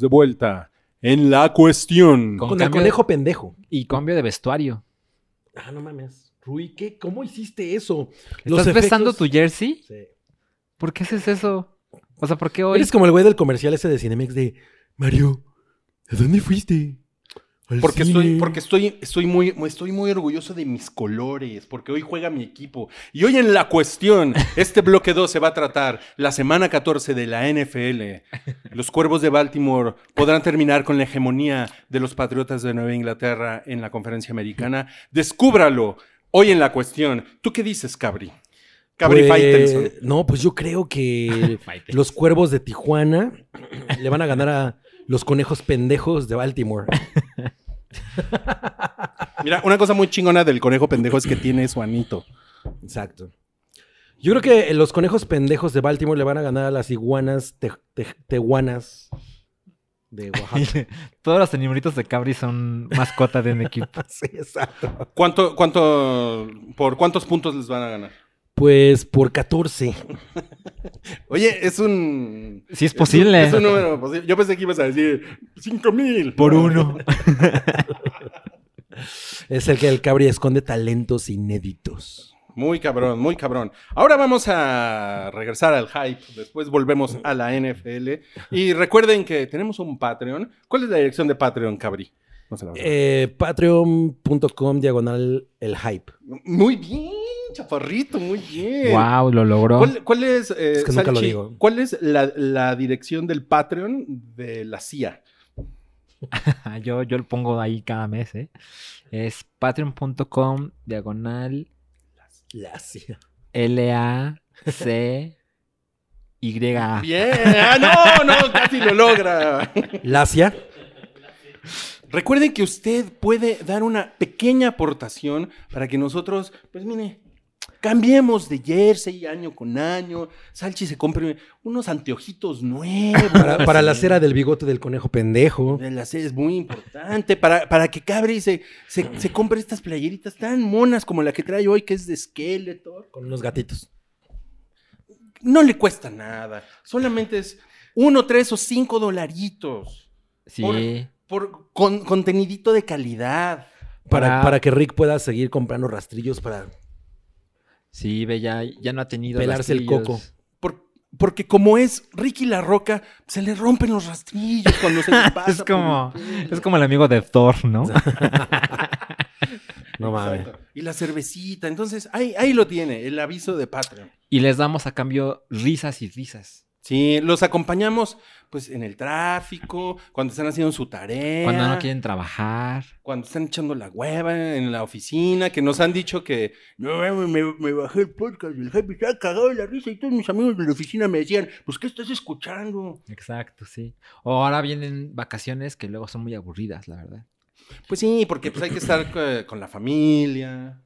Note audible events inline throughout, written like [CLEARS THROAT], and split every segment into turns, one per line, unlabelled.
de vuelta en la cuestión. Con, el conejo
pendejo. Y cambio de vestuario.
Ah, no mames. Rui, ¿Cómo hiciste eso? ¿Estás tu jersey? Sí. ¿Por qué haces
eso? O sea, ¿por qué hoy? Eres como el güey del comercial ese de Cinemex de
Mario, ¿a dónde
fuiste? Porque, estoy, porque estoy, estoy, muy, estoy muy orgulloso de mis colores, porque hoy juega mi equipo. Y hoy en la cuestión, [LAUGHS] este bloque 2 se va a tratar la semana 14 de la NFL. Los Cuervos de Baltimore podrán terminar con la hegemonía de los Patriotas de Nueva Inglaterra en la conferencia americana. Descúbralo hoy en la cuestión. ¿Tú qué dices, Cabri? Cabri pues,
No, pues yo creo que [LAUGHS] los Cuervos de Tijuana le van a ganar a los Conejos Pendejos de Baltimore. [LAUGHS]
[LAUGHS] Mira, una cosa muy chingona del conejo pendejo es que
tiene su anito. Exacto. Yo creo que eh, los conejos pendejos de Baltimore le van a ganar a las iguanas te, de [LAUGHS] Oaxaca. Todos los animalitos de Cabri son mascota de un equipo. [LAUGHS] sí,
exacto. ¿Cuánto, cuánto, ¿Por cuántos puntos les van a ganar?
Pues por 14.
[LAUGHS] Oye, es un. Sí, es posible. Es un, número posible. Yo pensé que ibas a decir 5 mil. Por uno.
[LAUGHS] es el que el Cabri esconde talentos inéditos.
Muy cabrón, muy cabrón. Ahora vamos a regresar al hype. Después volvemos a la NFL. Y recuerden que tenemos un Patreon. ¿Cuál es la dirección de Patreon, Cabri?
Eh, Patreon.com diagonal el hype.
Muy bien chaparrito, muy bien. Wow, lo logró. ¿Cuál, es, eh, ¿Cuál es la, dirección del Patreon de la CIA?
[LAUGHS] yo, yo lo pongo ahí cada mes, ¿eh? Es patreon.com diagonal.
La CIA.
L-A-C. Y.
-A. Bien, ah, no, no, casi lo logra. La CIA. Recuerden que usted puede dar una pequeña aportación para que nosotros, pues mire, Cambiemos de jersey año con año. Salchi se compre unos anteojitos nuevos. Para, la
cera del bigote del conejo pendejo. la
cera es muy importante. Para, para que Cabri se, se, compre estas playeritas tan monas como la que trae hoy, que es de Skeletor. Con unos gatitos. No le cuesta nada. Solamente es uno, tres o cinco dolaritos. Sí. Por, con, contenidito de calidad.
Para, ah. para que Rick pueda seguir comprando rastrillos para
Sí, ve, ya, no ha
tenido. Pelarse el coco. porque
como es Ricky La Roca, se le rompen los rastrillos cuando se le [LAUGHS] pasa. es, como, es
como el amigo de Thor, ¿no? [LAUGHS] no mames.
Y la cervecita. Entonces, ahí, ahí lo tiene, el aviso de Patreon.
Y les damos a cambio risas y
risas. Sí, los acompañamos pues en el tráfico, cuando están haciendo su tarea. Cuando no quieren
trabajar.
Cuando están echando la hueva en la oficina, que nos han dicho que no, me, bajé el podcast del se ha cagado de la risa y todos mis amigos de la oficina me decían, pues ¿qué estás escuchando?
Exacto, sí. O ahora vienen vacaciones que luego son muy
aburridas, la verdad.
Pues sí, porque pues hay que estar eh, con la familia.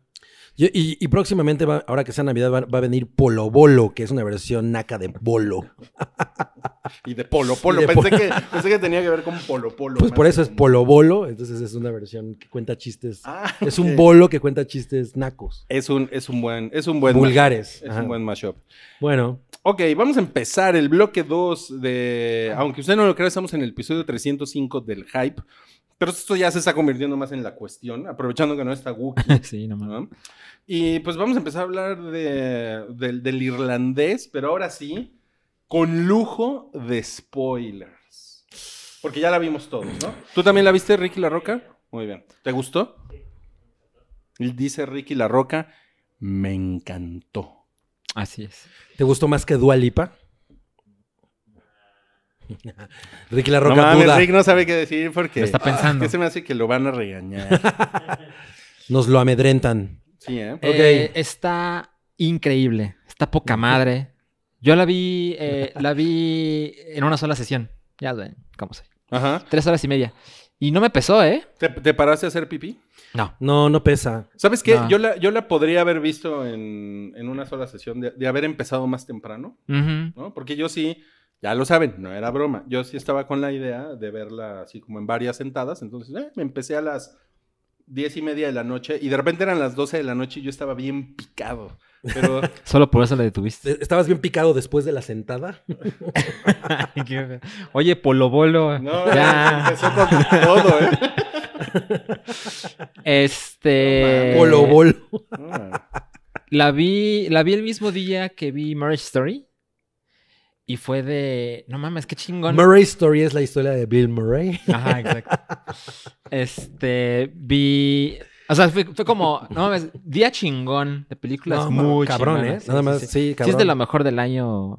Y, próximamente, ahora que sea Navidad, va, a venir Polo Bolo, que es una versión naca de Bolo.
[LAUGHS] y de Polo Polo. pensé, Que, tenía que ver con Polo Polo. Pues por eso es
Polo Bolo. Entonces es una versión que cuenta chistes. Ah, es un bolo que cuenta chistes nacos.
Es un, es un buen. Es un buen. Vulgares. Es un buen mashup. Bueno. Ok, vamos a empezar el bloque 2 de. Aunque usted no lo crea, estamos en el episodio 305 del Hype. Pero esto ya se está convirtiendo más en la cuestión, aprovechando que no está Wookiee. [LAUGHS] sí, Y pues vamos a empezar a hablar de, del irlandés, pero ahora sí, con lujo de spoilers. Porque ya la vimos todos, ¿no? ¿Tú también la viste, Ricky La Roca? Muy bien. ¿Te gustó? Dice Ricky La Roca,
me encantó. Así es. ¿Te gustó más que Dualipa? Lipa? [LAUGHS] Ricky la roca no no sabe qué
decir porque está ah, pensando. se me hace que lo van a regañar. [LAUGHS]
Nos lo amedrentan.
Sí, ¿eh? ¿eh?
Está increíble. Está poca madre. Yo la vi, eh, la vi en una sola sesión. Ya cómo sé. Ajá. Tres horas y media. Y
no me pesó, ¿eh?
¿Te, paraste a hacer pipí?
No. No, no pesa. ¿Sabes qué? Yo,
la, yo la podría haber visto en, una sola sesión, de, haber empezado más temprano, Porque yo sí, ya lo saben, no era broma. Yo sí estaba con la idea de verla así como en varias sentadas, entonces eh, me empecé a las diez y media de la noche y de repente eran las doce de la noche y yo estaba bien picado. Pero... [LAUGHS]
Solo por eso la detuviste.
¿E-,
¿Estabas
bien picado después de la sentada? [LAUGHS]
Oye, bolo. No, [LAUGHS] ya. empezó con todo, ¿eh? Este. Polo la vi, la vi el mismo día que vi Marriage Story. Y fue de, no mames, qué chingón. Murray
Story es la historia de Bill Murray. Ajá, exacto.
Este, vi, o sea, fue, como, no mames, día chingón de películas muy cabrón, Nada más, sí, es de lo
mejor del año.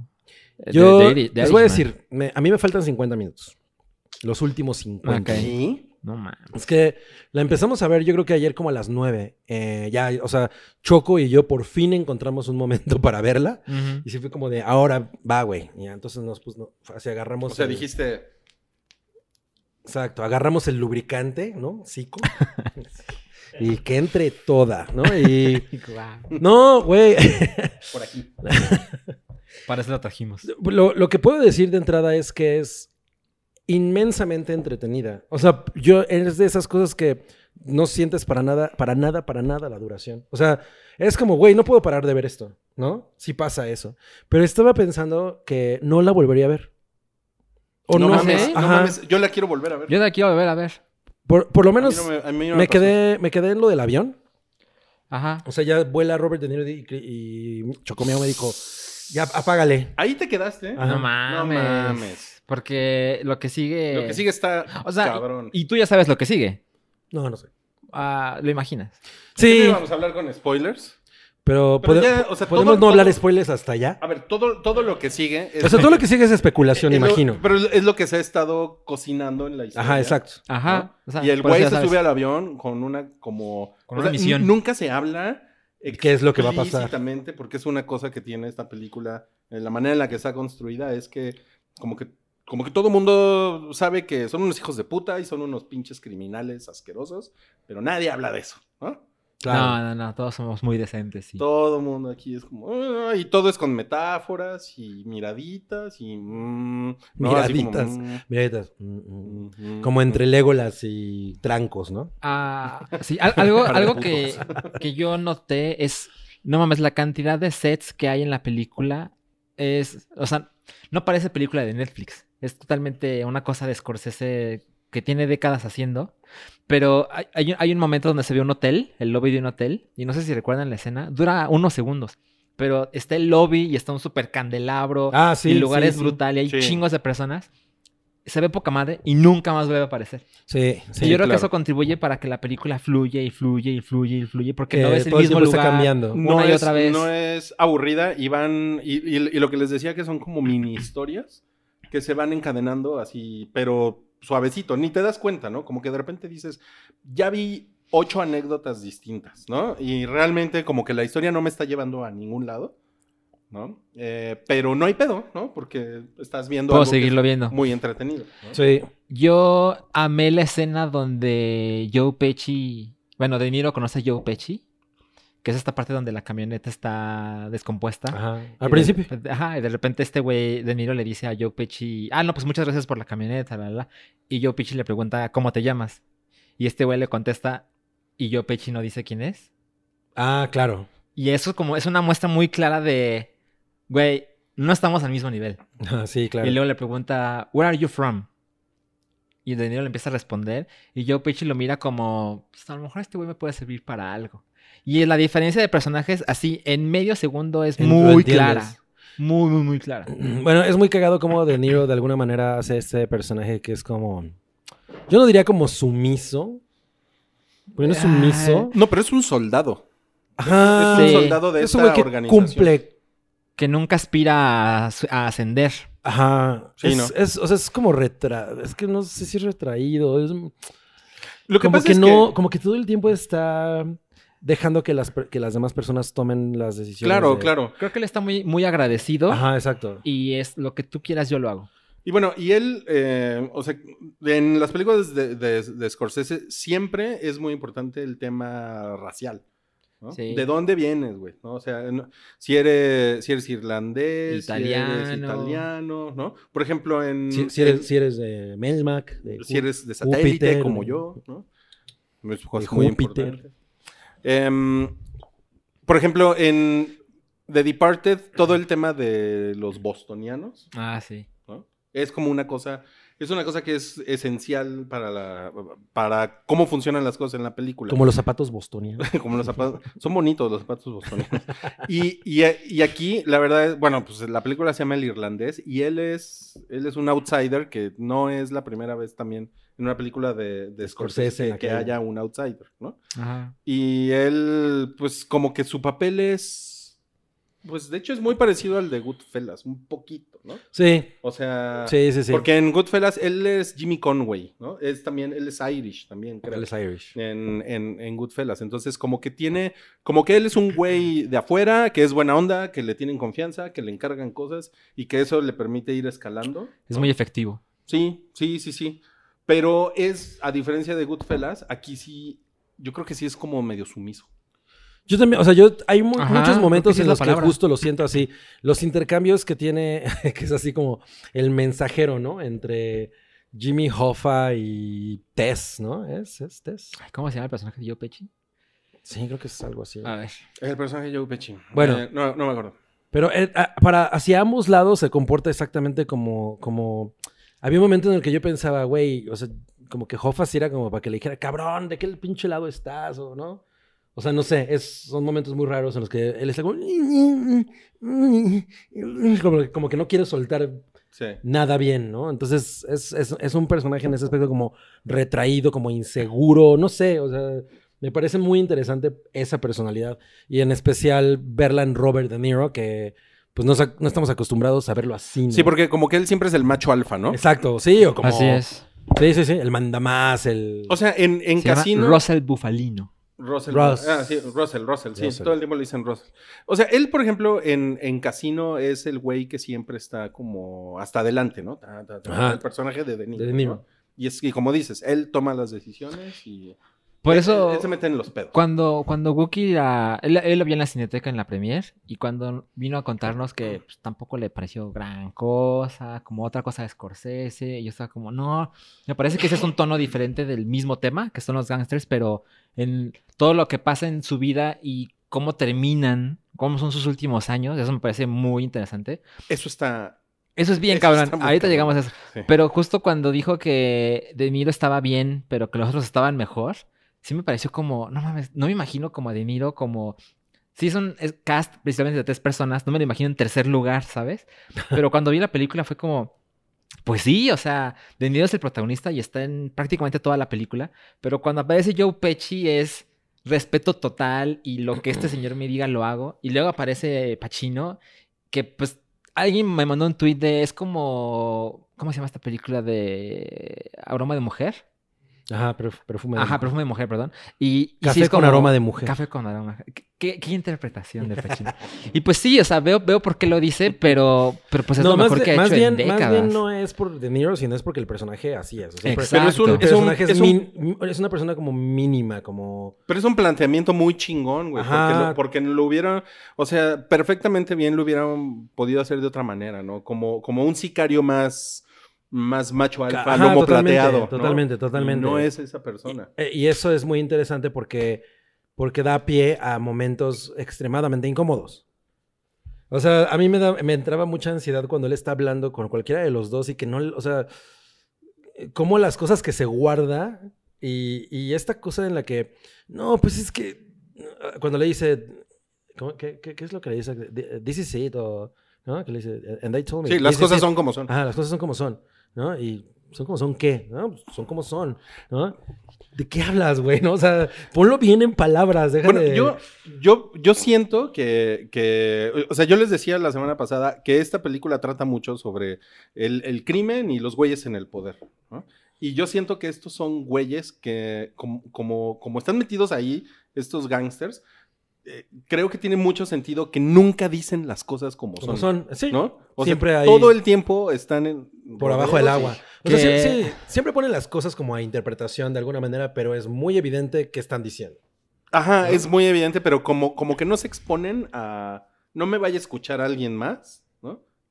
Eh, Yo les voy a decir, a mí me faltan 50 minutos. Los últimos 50. No mames. Es que la empezamos a ver, yo creo que ayer como a las nueve. Eh, ya, o sea, Choco y yo por fin encontramos un momento [LAUGHS] para verla. Y se fue como de, ahora va, güey. Y entonces nos pues, así agarramos. O sea,
dijiste.
Exacto, agarramos el lubricante, ¿no? Cico. [LAUGHS] y que entre toda, ¿no? Y. [LAUGHS] No, güey. por aquí. Para eso la trajimos. lo que puedo decir de entrada es que es inmensamente entretenida. O sea, yo es de esas cosas que no sientes para nada, para nada, para nada la duración. O sea, es como, güey, no puedo parar de ver esto, ¿no? Si pasa eso. Pero estaba pensando que no la volvería a ver.
O no, mames, no mames. Yo la quiero volver a ver.
Yo la quiero volver a ver. Por, lo menos me, quedé, me quedé en lo del avión. Ajá. O sea, ya vuela Robert De Niro y, y Chocomeo me dijo, ya apágale.
Ahí te quedaste. ¿eh? No mames. No mames.
Porque lo que sigue. Lo que sigue está. O sea, Y, tú
ya sabes lo que sigue. No, no sé. Ah, ¿Lo imaginas? Sí. Vamos
a hablar con spoilers.
Pero, podemos no hablar spoilers hasta allá.
A ver, todo, todo lo que sigue. O sea, todo lo que sigue es especulación, imagino. pero es lo que se ha estado cocinando en la historia. Ajá, exacto. Ajá. y el güey se sube al avión con una como... Con una misión. Nunca se habla ¿Qué es lo que va a pasar? Exactamente, porque es una cosa que tiene esta película. Eh, la manera en la que está construida es que como que como que todo mundo sabe que son unos hijos de puta y son unos pinches criminales asquerosos, pero nadie habla de eso, ¿no?
Claro. No, no, no, todos somos muy decentes.
Todo el mundo aquí es como. Ah", y todo es con metáforas y miraditas y. Mm, miraditas. Mm.
miraditas.
Mm, como entre Legolas y Trancos, ¿no? Ah,
sí, algo, [LAUGHS] algo que, que, yo noté es. No mames, la cantidad de sets que hay en la película es. O sea, no parece película de Netflix es totalmente una cosa de Scorsese que tiene décadas haciendo. Pero hay, un momento donde se ve un hotel, el lobby de un hotel, y no sé si recuerdan la escena, dura unos segundos. Pero está el lobby y está un super candelabro. Ah, sí, y el lugar es brutal y hay chingos de personas. Se ve poca madre y nunca más vuelve a aparecer. Sí, sí. Y yo creo que eso contribuye para que la película fluye y fluye y fluye y fluye porque no es el mismo lugar. Está
cambiando. no y otra vez. No es aburrida y van. y lo que les decía que son como mini historias que se van encadenando así, pero suavecito, ni te das cuenta, ¿no? Como que de repente dices, ya vi ocho anécdotas distintas, ¿no? Y realmente como que la historia no me está llevando a ningún lado, ¿no? Eh, pero no hay pedo, ¿no? Porque estás viendo... algo seguirlo viendo. Muy entretenido. Sí.
Yo amé la escena donde Joe pechi bueno, De Niro conoce a Joe Pesci que es esta parte donde la camioneta está descompuesta. Ajá. Al principio. De, ajá, y de repente este güey De Niro le dice a Joe Pichi, ah, no, pues muchas gracias por la camioneta, Y Joe Pichi le pregunta, ¿cómo te llamas? Y este güey le contesta, y Joe Pichi no dice quién es.
Ah, claro.
Y eso es como es una muestra muy clara de, güey, no estamos al mismo nivel. sí, claro. Y luego le pregunta, where are you from? Y De Niro le empieza a responder, y Joe Pichi lo mira como, pues a lo mejor este güey me puede servir para algo. Y la diferencia de personajes así en medio segundo es muy clara. Muy, muy, muy clara. [CLEARS THROAT] Bueno, es
muy cagado como De Niro de alguna manera hace este personaje que es como... Yo no diría como sumiso. Porque no es sumiso. Ah.
No, pero es un soldado. Ajá. Es un soldado de es un que cumple.
Que nunca aspira a, ascender.
Ajá. Sí, es, ¿no? o sea, es como retra... Es que no sé si es retraído. Lo que pasa es que... Como que todo el tiempo está dejando que las, demás personas tomen las decisiones. Claro,
claro. Creo que él está muy, muy agradecido.
Ajá, exacto. Y es lo que tú quieras, yo lo hago.
Y bueno, y él, eh, o sea, en las películas de, de, Scorsese siempre es muy importante el tema racial. ¿De dónde vienes, güey? O sea, si, eres, si eres irlandés, italiano. italiano, ¿no? Por ejemplo, en... Si, eres, de Melmac, de, si eres de satélite como yo, ¿no? Es muy Júpiter. Em, por ejemplo, en The Departed, todo el tema de los bostonianos. Ah, sí. Es como una cosa es una cosa que es esencial para, la, para cómo funcionan las cosas en la película. Como los zapatos bostonianos. [LAUGHS] Como los zapatos. Son bonitos los zapatos bostonianos. Y, aquí, la verdad es, bueno, pues la película se llama El Irlandés y él es, él es un outsider que no es la primera vez también en una película de, de Scorsese, que haya un outsider, ¿no? Y él, pues como que su papel es pues de hecho es muy parecido al de Goodfellas, un poquito, ¿no? Sí. O sea. Sí, sí, sí. Porque en Goodfellas él es Jimmy Conway, ¿no? Es también, él es Irish también, creo. Él es Irish. En, en, Goodfellas. Entonces, como que tiene. Como que él es un güey de afuera, que es buena onda, que le tienen confianza, que le encargan cosas y que eso le permite ir escalando.
Es muy efectivo.
Sí, sí, sí, sí. Pero es, a diferencia de Goodfellas, aquí sí. Yo creo que sí es como medio sumiso.
Yo también, o sea, yo hay muchos momentos en los que justo lo siento así. Los intercambios que tiene, [LAUGHS] que es así como el mensajero, ¿no? Entre Jimmy Hoffa y Tess, ¿no? ¿Es, es Tess? ¿Cómo se llama el personaje de Joe Pesci? Sí, creo que es algo así. A ver.
Es el personaje de Joe Pesci. Bueno. Eh, no, no me acuerdo.
Pero eh, ah, para, hacia ambos lados se comporta exactamente como, como... Había un momento en el que yo pensaba, güey, o sea, como que Hoffa sí era como para que le dijera, cabrón, ¿de qué pinche lado estás? O, ¿no? O sea, no sé, es, son momentos muy raros en los que él está como... Como, que no quiere soltar nada bien, ¿no? Entonces es, un personaje en ese aspecto como retraído, como inseguro, no sé, o sea, me parece muy interesante esa personalidad y en especial verla en Robert De Niro, que pues no, estamos acostumbrados a verlo así. Sí, porque
como que él siempre es el macho alfa, ¿no? Exacto, sí, o como... Así es.
Sí, sí, sí, el mandamás, el... O sea, en, en Casino... Russell Bufalino. Russell. Ah,
sí, Russell, Russell, sí, todo el tiempo le dicen Russell. O sea, él, por ejemplo, en, en Casino es el güey que siempre está como hasta adelante, ¿no? el personaje de Denis. Y, es, que, como dices, él toma las decisiones y
por eso. se en los pedos. Cuando, cuando Wookie. Él, lo vio en la cineteca en la Premier. Y cuando vino a contarnos que pues, tampoco le pareció gran cosa. Como otra cosa de Scorsese. Y yo estaba como, no. Me parece que ese es un tono diferente del mismo tema. Que son los gangsters. Pero en todo lo que pasa en su vida. Y cómo terminan. Cómo son sus últimos años. Eso me parece muy interesante.
Eso está.
Eso es bien, cabrón. Ahorita llegamos a eso. Pero justo cuando dijo que De Miro estaba bien, pero que los otros estaban mejor, sí me pareció como, no mames, no me imagino como a De Niro, como... Sí, es un cast principalmente de tres personas, no me lo imagino en tercer lugar, ¿sabes? Pero cuando vi la película fue como, pues sí, o sea, De Niro es el protagonista y está en prácticamente toda la película, pero cuando aparece Joe Pesci es respeto total y lo que este señor me diga lo hago. Y luego aparece Pacino, que pues alguien me mandó un tweet de, es como, ¿cómo se llama esta película de Aroma de Mujer? Ajá, perfume de Ajá, perfume de mujer, perdón. Y, café es con aroma de mujer. Café con aroma. ¿Qué, qué interpretación de Pachino? [LAUGHS] y pues sí, o sea, veo, veo por qué lo dice, pero, pero pues es lo mejor que ha hecho
en décadas. Más bien no es por
De Niro, sino es porque el personaje así es. Pero es un,
una persona como mínima, como...
Pero es un planteamiento muy chingón, güey. Porque lo, porque hubiera... O sea, perfectamente bien lo hubieran podido hacer de otra manera, ¿no? Como, como un sicario más más macho alfa, lomo totalmente, plateado. Totalmente, ¿no? totalmente. No es esa persona.
Y, eso es muy interesante porque, porque da pie a momentos extremadamente incómodos. O sea, a mí me, entraba mucha ansiedad cuando él está hablando con cualquiera de los dos y que no, o sea, como las cosas que se guarda y, esta cosa en la que, no, pues es que, cuando le dice, qué, es lo que le dice? This is it, o, ¿no? Que le dice, and they told me. Sí, las cosas son como son. Ah, las cosas son como son. ¿no? Y son como son qué, ¿no? Son como son, ¿no? ¿De qué hablas, güey? ¿No? O sea, ponlo bien en palabras, Bueno, yo,
yo, yo siento que, o sea, yo les decía la semana pasada que esta película trata mucho sobre el, crimen y los güeyes en el poder, Y yo siento que estos son güeyes que, como, como, están metidos ahí, estos gangsters, eh, creo que tiene mucho sentido que nunca dicen las cosas como, son. ¿no? siempre Todo el tiempo están por abajo del agua. siempre ponen las cosas como a interpretación de alguna
manera, pero es muy evidente que están diciendo.
Ajá, es muy evidente, pero como, como que no se exponen a... No me vaya a escuchar alguien más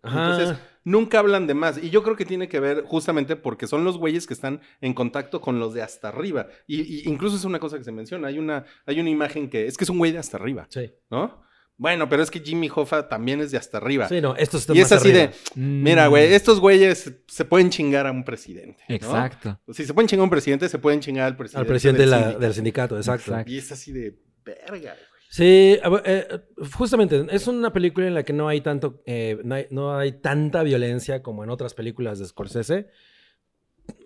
entonces, nunca hablan de más. Y yo creo que tiene que ver justamente porque son los güeyes que están en contacto con los de hasta arriba. Y, incluso es una cosa que se menciona. Hay una, hay una imagen que es que es un güey de hasta arriba. Sí. ¿No? Bueno, pero es que Jimmy Hoffa también es de hasta arriba. Sí, no, estos están Y es así de, mira, güey, mm. estos güeyes se pueden chingar a un presidente. Exacto. Si se pueden chingar a un presidente, se pueden chingar al presidente. Al presidente del, sindicato, exacto. Y es así de, verga. Sí, ah, eh,
justamente, es una película en la que no hay tanto, eh, no, hay, tanta violencia como en otras películas de Scorsese.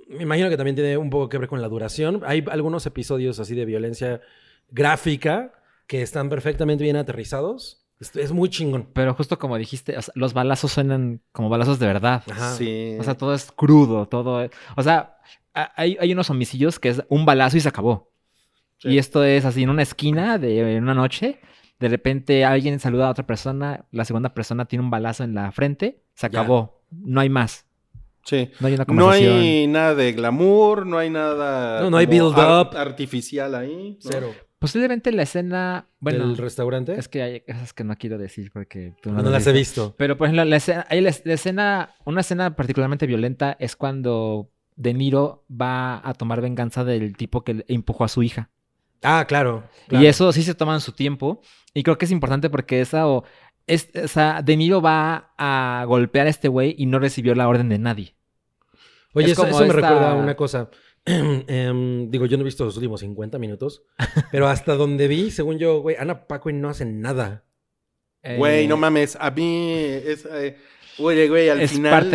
Me imagino que también tiene un poco que ver con la duración. Hay algunos episodios así de violencia gráfica que están perfectamente bien aterrizados. Es muy chingón.
Pero justo como dijiste, los balazos suenan como balazos de verdad. Sí. O sea, todo es crudo, todo. Es... O sea, hay, hay unos homicidios que es un balazo y se acabó. Y esto es así en una esquina de una noche. De repente alguien saluda a otra persona, la segunda persona tiene un balazo en la frente, se acabó, no hay
más. Sí. No hay, nada de glamour, no hay nada artificial ahí. Cero.
Posiblemente la escena. Bueno, ¿Del
restaurante? Es que
hay cosas que no quiero decir porque tú no, las he visto. Pero, por ejemplo, la escena, la escena. Una escena particularmente violenta es cuando De Niro va a tomar venganza del tipo que empujó a su hija. Ah, claro, Y eso sí se toman su tiempo. Y creo que es importante porque esa o. o sea, De Niro va a golpear a este güey y no recibió la orden de nadie.
Oye, eso, me recuerda una cosa. [CLEARS THROAT] Em, digo, yo no he visto los últimos 50 minutos, [LAUGHS] pero hasta donde vi, según yo, güey, Ana Paco no hacen nada.
Güey, eh, no mames, a mí es. Eh, güey, al final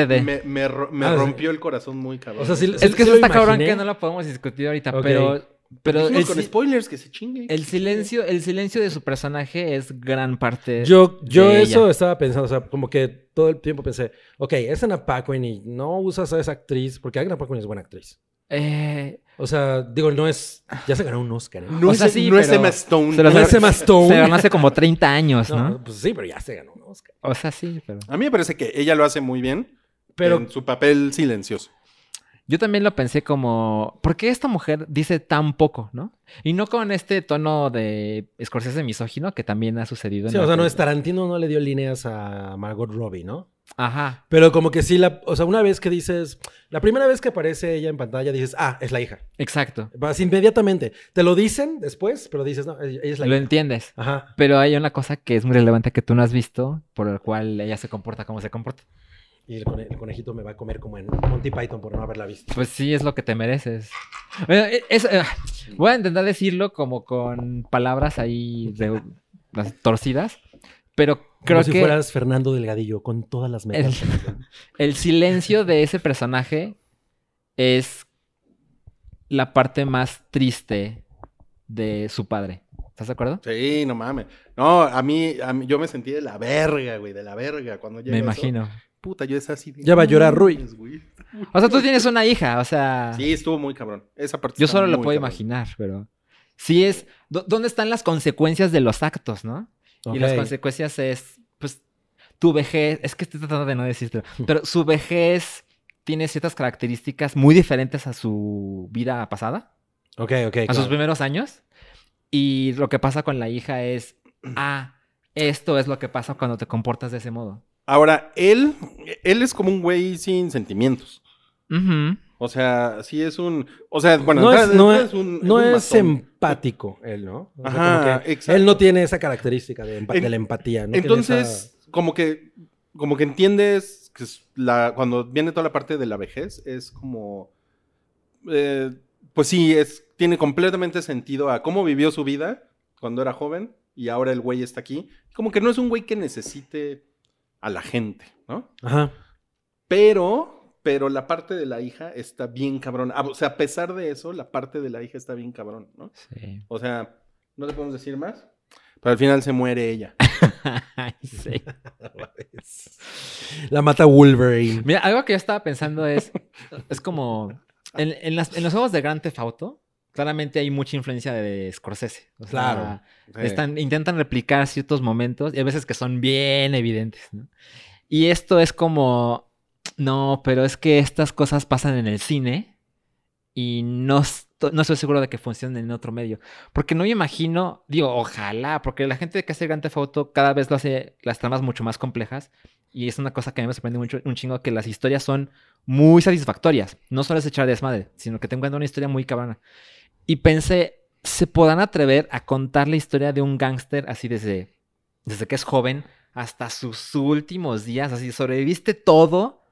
me, ah, rompió el corazón muy cabrón. O sea, es que es eso está que no lo podemos discutir ahorita, pero pero con
spoilers que se chingue. El silencio, el silencio de su personaje es
gran parte. Yo, yo eso estaba pensando, o sea, como que todo el tiempo pensé, ok, es Anna Paquin y no usas a esa actriz, porque Anna Paquin es buena actriz. Eh, o sea, digo,
no es. Ya se ganó un Oscar. ¿eh? No, es, sí, Emma Stone. Se Emma Stone. Se ganó hace como 30
años, ¿no? Pues
sí, pero ya se ganó un Oscar.
O sea, sí, pero.
A mí me parece que ella lo hace muy bien. Pero. En su papel silencioso.
Yo también lo pensé como, ¿por qué esta mujer dice tan poco, no? Y no con este tono de de misógino que también ha sucedido. En sí, o sea, no es
Tarantino no le dio líneas a Margot Robbie, ¿no? Ajá. Pero como que sí, la, o sea, una vez que dices, la primera vez que aparece ella en pantalla, dices, ah, es la hija. Exacto. Vas inmediatamente. Te lo dicen después, pero dices, no, ella es la hija. Lo
entiendes. Ajá. Pero hay una cosa que es muy relevante que tú no has visto, por el cual ella se comporta como se comporta
y el, conejito me va a comer como en Monty Python por no haberla visto. Pues
sí, es lo que te mereces.
E-, eh,
voy a intentar decirlo como con palabras ahí torcidas, pero creo como si fueras
Fernando Delgadillo con todas las metas.
[LAUGHS] El, silencio de ese personaje es la parte más triste de su padre. ¿Estás de acuerdo?
Sí, no mames. No, a mí, yo me sentí de la verga, güey, de la verga cuando llegué. Me imagino. Puta, yo es así. Ya va a llorar Rui.
O sea, tú tienes una hija, o sea.
Sí, estuvo muy cabrón. Esa parte. Yo solo lo puedo
imaginar, pero. Sí es. ¿Dónde están las consecuencias de los actos, no? Y las consecuencias es. Pues tu vejez. Es que estoy tratando de no decirte. [LAUGHS] Pero su vejez tiene ciertas características muy diferentes a su vida pasada.
Ok, ok. A sus
primeros años. Y lo que pasa con la hija es. Ah, esto es lo que pasa cuando te comportas de ese modo.
Ahora, él, él es como un güey sin sentimientos. O sea, sí es un. O sea, bueno, no es, un, no es, empático él, ¿no? Ajá, Él no tiene esa característica de, la empatía. Entonces, como que como que entiendes que cuando viene toda la parte de la vejez, es como. Eh, pues sí, es, tiene completamente sentido a cómo vivió su vida cuando era joven y ahora el güey está aquí. Como que no es un güey que necesite a la gente, ¿no? Ajá. Pero, pero la parte de la hija está bien cabrón. Ah, o sea, a pesar de eso, la parte de la hija está bien cabrón, ¿no? Sí. O sea, no le podemos decir más, pero al final se muere ella. [LAUGHS] sí. la mata Wolverine. Mira,
algo que yo estaba pensando es, es como, en, los juegos de Grand Theft Auto, claramente hay mucha influencia de Scorsese. claro. intentan replicar ciertos momentos y a veces que son bien evidentes. Y esto es como, no, pero es que estas cosas pasan en el cine y no, estoy seguro de que funcionen en otro medio. Porque no me imagino, digo, ojalá, porque la gente que hace el Theft cada vez lo hace las tramas mucho más complejas. Y es una cosa que a mí me sorprende mucho, un chingo, que las historias son muy satisfactorias. No solo es echar desmadre, sino que tengo en una historia muy cabrona. Y pensé, ¿se podrán atrever a contar la historia de un gángster así desde, desde que es joven hasta sus últimos días? Así, sobreviviste todo,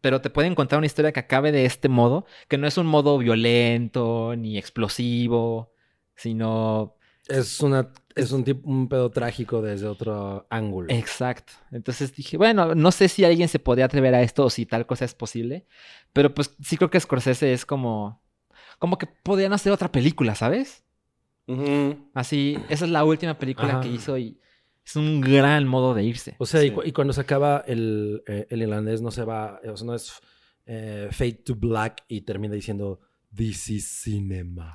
pero te pueden contar una historia que acabe de este modo, que no es un modo violento ni explosivo, sino... Es, una, es un, tipo, un pedo trágico desde otro ángulo. Exacto. Entonces dije, bueno, no sé si alguien se podría atrever a esto o si tal cosa es posible, pero pues sí creo que Scorsese es como como que podían hacer otra película, ¿sabes? Así, esa es la última película que hizo y
es un gran modo de irse. O sea, y, cuando se acaba eh, el, irlandés no se va, eh, o sea, no es eh, Fade to Black y termina diciendo This is cinema.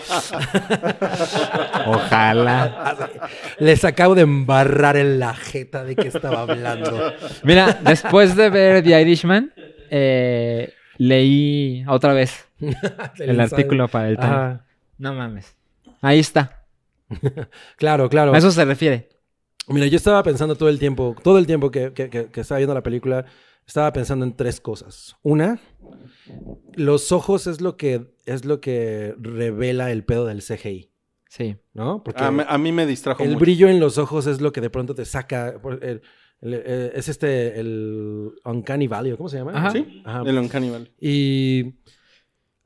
[LAUGHS] Ojalá.
Les acabo de embarrar en la jeta de que estaba hablando. Mira, después
de ver The Irishman, eh, leí otra vez [LAUGHS] el artículo para el tema. No mames. Ahí está.
[LAUGHS] claro, claro. A eso se refiere. Mira, yo estaba pensando todo el tiempo, todo el tiempo que, estaba viendo la película, estaba pensando en tres cosas. Una, los ojos es lo que, es lo que revela el pedo del CGI. Sí. ¿No? Porque a, mí me distrajo. El brillo en los ojos es lo que de pronto te saca. Eh, es este, el Uncanny Valley, ¿cómo
se llama? Sí, el Uncanny Valley.
Y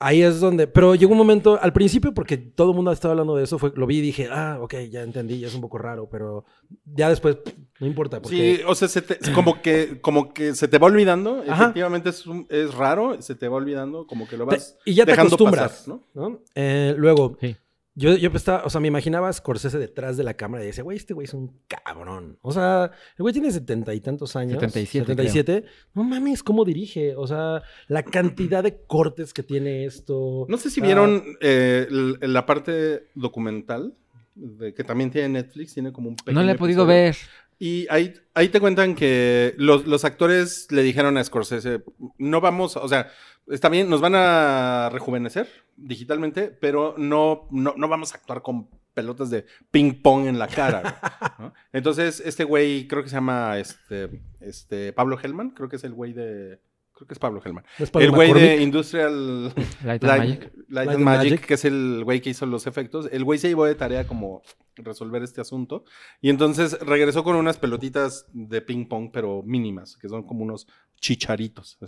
ahí es donde. Pero llegó un momento, al principio, porque todo el mundo estaba hablando de eso, fue, lo vi y dije, ah, ok, ya entendí, ya es un poco raro, pero ya después no importa. Sí, o sea,
como, que, como que se te va olvidando, efectivamente es, es, raro, se te va olvidando, como que lo vas. y ya te acostumbras. ¿no?
Eh, luego. Yo, yo estaba, o sea, me imaginaba a Scorsese detrás de la cámara y decía, güey, este güey es un cabrón. O sea, el güey tiene setenta y tantos años. 77. No mames, ¿cómo dirige? O sea, la cantidad de cortes que tiene esto. No sé si vieron
ah, eh, la parte documental que también tiene Netflix, tiene como un pequeño No le he podido ver. Y ahí, ahí te cuentan que los, los actores le dijeron a Scorsese, no vamos, o sea, Está bien, nos van a rejuvenecer digitalmente, pero no, no, vamos a actuar con pelotas de ping pong en la cara. [LAUGHS] Entonces, este güey, creo que se llama este, este Pablo Hellman, creo que es el güey de Creo que es Pablo Helman. el güey de Industrial [LAUGHS] Light, and Magic. Light que es el güey que hizo los efectos. El güey se llevó de tarea como resolver este asunto. Y entonces regresó con unas pelotitas de ping pong, pero mínimas, que son como unos chicharitos.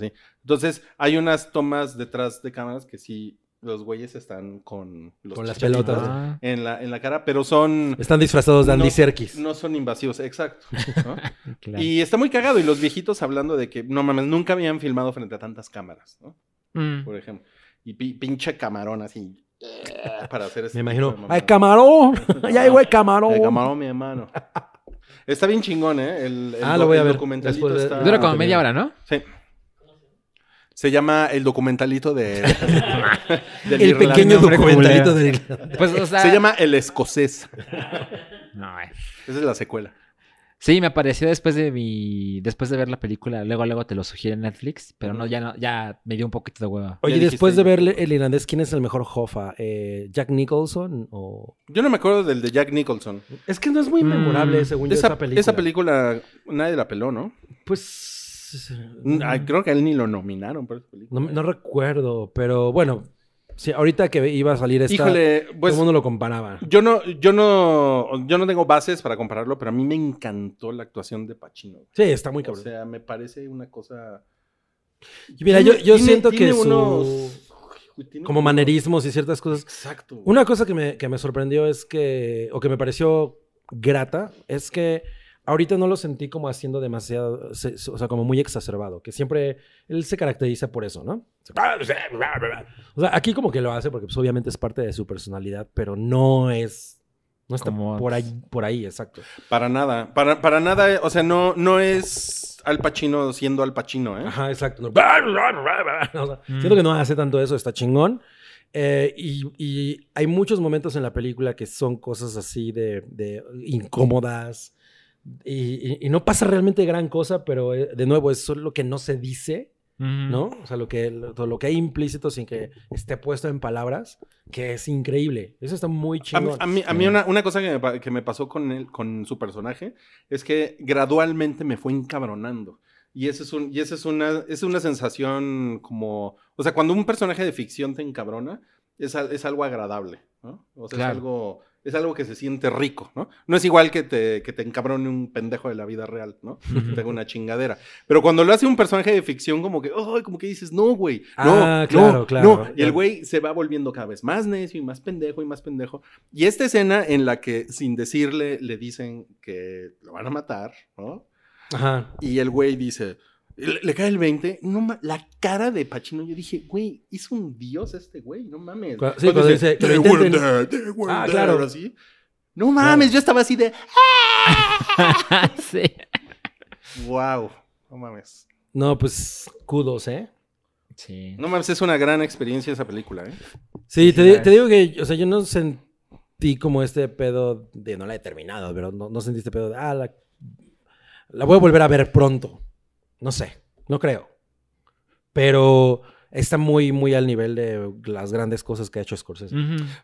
Entonces hay unas tomas detrás de cámaras que sí los güeyes están con, los con las pelotas ah. en, la, en la cara, pero son... Están disfrazados de Andy no, Serkis. No son invasivos, exacto. [LAUGHS] Y está muy cagado. Y los viejitos hablando de que, no mames, nunca habían filmado frente a tantas cámaras, ¿no? Mm. Por ejemplo. Y pinche camarón así. [LAUGHS] Para hacer ese Me imagino. ¡Ay,
camarón! [LAUGHS] ¡Ya güey, camarón! camarón,
mi hermano. Está bien chingón, ¿eh? El, el ah, lo voy a ver. está... Dura ah, como media hora, ¿no? Sí. Se llama el documentalito de. [LAUGHS] el pequeño documentalito de pues, Se llama El Escocés. no, eh. Esa es la secuela.
Sí, me apareció después de mi. Después de ver la película. Luego, luego te lo sugiere Netflix. Pero no, ya ya me dio un poquito de hueva. Oye, después de
ver el irlandés, ¿quién es el mejor Jofa? Eh, ¿Jack Nicholson o.?
Yo no me acuerdo del de Jack Nicholson. Es que no es muy memorable, ese mm. según esa, película. Esa película nadie la peló, ¿no? Pues. Mm, mm. Creo que a él ni lo nominaron película.
Eh. No, recuerdo, pero bueno. ahorita que iba a salir esta, pues, todo el lo comparaba.
Yo no, yo no, yo no tengo bases para compararlo, pero a mí me encantó la actuación de Pacino. Sí, está muy cabrón. O sea, me parece una cosa. Mira, yo, yo siento que unos... su como manerismos
y ciertas cosas. Exacto. Una cosa que me, que me, sorprendió es que, o que me pareció grata, es que Ahorita no lo sentí como haciendo demasiado, o sea, como muy exacerbado, que siempre él se caracteriza por eso, ¿no? O sea, aquí como que lo hace porque pues, obviamente es parte de su personalidad, pero no es no está por ahí, por ahí,
exacto. Para nada, para, para nada, o sea, no, no es Al Pacino siendo Al Pacino, ¿eh? Ajá, exacto. Mm. Siento que no
hace tanto eso, está chingón. Eh, y, hay muchos momentos en la película que son cosas así de, de incómodas, y, no pasa realmente gran cosa, pero eh, de nuevo, es es lo que no se dice, ¿no? O sea, lo que, todo lo, que hay implícito sin que esté puesto en palabras, que es increíble. Eso está muy chingón. A, mí, a mí una,
cosa que me, que me pasó con, él, con su personaje es que gradualmente me fue encabronando. Y esa es, un, y es, una, es una sensación como... O sea, cuando un personaje de ficción te encabrona, es, es algo agradable, ¿no? O sea, es algo es algo que se siente rico, ¿no? No es igual que te, que te encabrone un pendejo de la vida real, ¿no? Que una chingadera. Pero cuando lo hace un personaje de ficción, como que, ¡ay! como que dices, no, güey, no, ah, claro, claro, no. Y el güey se va volviendo cada vez más necio y más pendejo y más pendejo. Y esta escena en la que, sin decirle, le dicen que lo van a matar, ¿no? Ajá. Y el güey dice, le, cae el 20. No la cara de Pachino. Yo dije, güey, es un dios este güey. No mames. sí, dice, ah, claro. sí No mames, yo estaba así de. Wow. [LAUGHS] [LAUGHS] No mames.
No, pues, kudos, ¿eh?
Sí. No mames, es una gran experiencia esa película, ¿eh? Sí, te, digo
que, o sea, yo no sentí como este pedo de. No la he terminado, pero no, no sentí este pedo de. Ah, la, la voy a volver a ver pronto. No sé, no creo. Pero está muy, muy al nivel de las grandes cosas
que ha hecho Scorsese.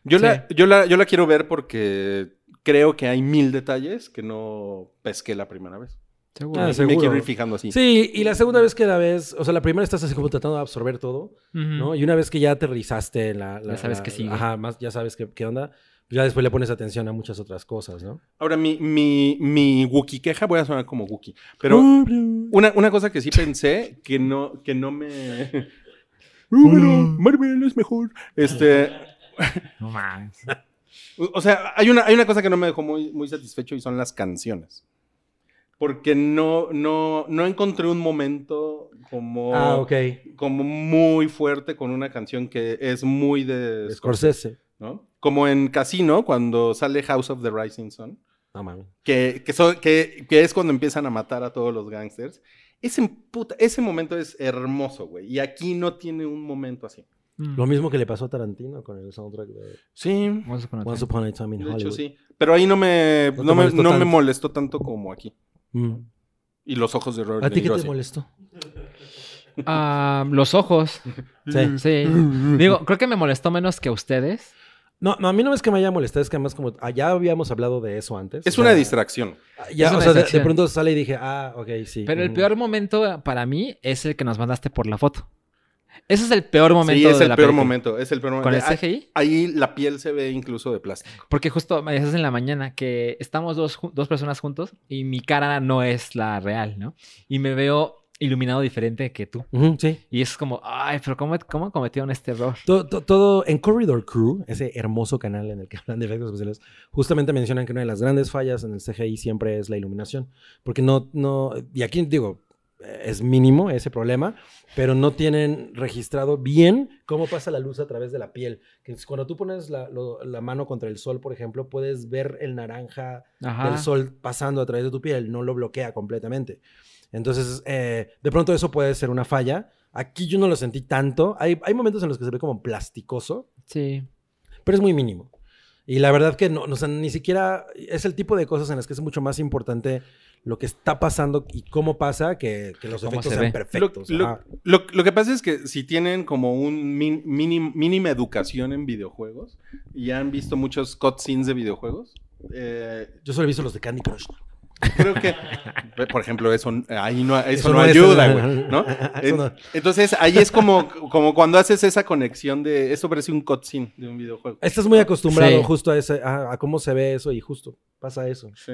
yo, la, yo, la, quiero ver porque creo que hay mil detalles que no pesqué la primera vez. Seguro. Me ah, quiero ir fijando así. Sí,
y la segunda vez que la ves, o sea, la primera estás así como tratando de absorber todo, ¿no? Y una vez que ya aterrizaste la, Ya sabes que sigue. más, ya sabes qué onda ya después le pones atención a muchas otras cosas, ¿no?
Ahora, mi, mi, mi wookie queja, voy a sonar como wookie, pero una, cosa que sí pensé que no, que no me... [LAUGHS] Marvel es mejor. Este... No más. [LAUGHS] O sea, hay una, hay una cosa que no me dejó muy, muy satisfecho y son las canciones. Porque no, no, no encontré un momento como, ah, okay. como muy fuerte con una canción que es muy de Scorsese. ¿no? como en Casino, cuando sale House of the Rising Sun. Que, que, que, es cuando empiezan a matar a todos los gangsters.
Ese, ese
momento es hermoso, güey. Y aquí no tiene un momento así.
Mm. Lo mismo que le pasó a Tarantino
con el soundtrack de...
Sí. Once Upon a, Once upon a Time de Hecho, sí. Pero ahí no me, no, me,
molestó, tanto. como aquí. Mm. Y los ojos de Robert ¿A ti qué te
molestó?
Ah, los ojos. sí. sí. Digo, creo que me molestó menos
que a ustedes. No, no, a mí no es que me haya molestado, es que además como ah, ya habíamos hablado de eso antes. Es una
distracción. Ah, o sea, de, pronto
sale y dije, ah, ok, sí. Pero el peor
momento para mí es el que nos mandaste por la foto. Ese es el peor momento. Sí, es el peor momento. Es el peor momento. Con el
CGI. Ahí, la piel se ve incluso de plástico.
Porque justo me dices en la mañana que estamos dos, dos personas juntos y mi cara no es la real, ¿no? Y me veo iluminado
diferente que tú. sí. Y es como, ay, pero ¿cómo, cómo cometieron este error? Todo, en Corridor Crew, ese hermoso canal en el que [LAUGHS] hablan de efectos especiales, justamente mencionan que una de las grandes fallas en el CGI siempre es la iluminación. Porque no, no, y aquí digo, eh, es mínimo ese problema, pero no tienen registrado bien cómo pasa la luz a través de la piel. Que cuando tú pones la, mano contra el sol, por ejemplo, puedes ver el naranja del sol pasando a través de tu piel, no lo bloquea completamente. Entonces, eh, de pronto eso puede ser una falla. Aquí yo no lo sentí tanto. Hay, momentos en los que se ve como plasticoso. Sí. Pero es muy mínimo. Y la verdad que no, ni siquiera es el tipo de cosas en las que es mucho más importante lo que está pasando y cómo pasa que, los efectos sean perfectos.
Lo, que pasa es que si tienen como un mínima educación en videojuegos y han visto muchos cutscenes de videojuegos. Eh, yo solo he visto los de Candy Crush. Creo que, por ejemplo, eso, ahí no, ayuda, güey, ¿no? Entonces, ahí es como, como cuando haces esa conexión de, eso parece un cutscene de un videojuego. Estás muy acostumbrado
justo a, ese, a, cómo se ve eso y justo pasa eso.
Sí.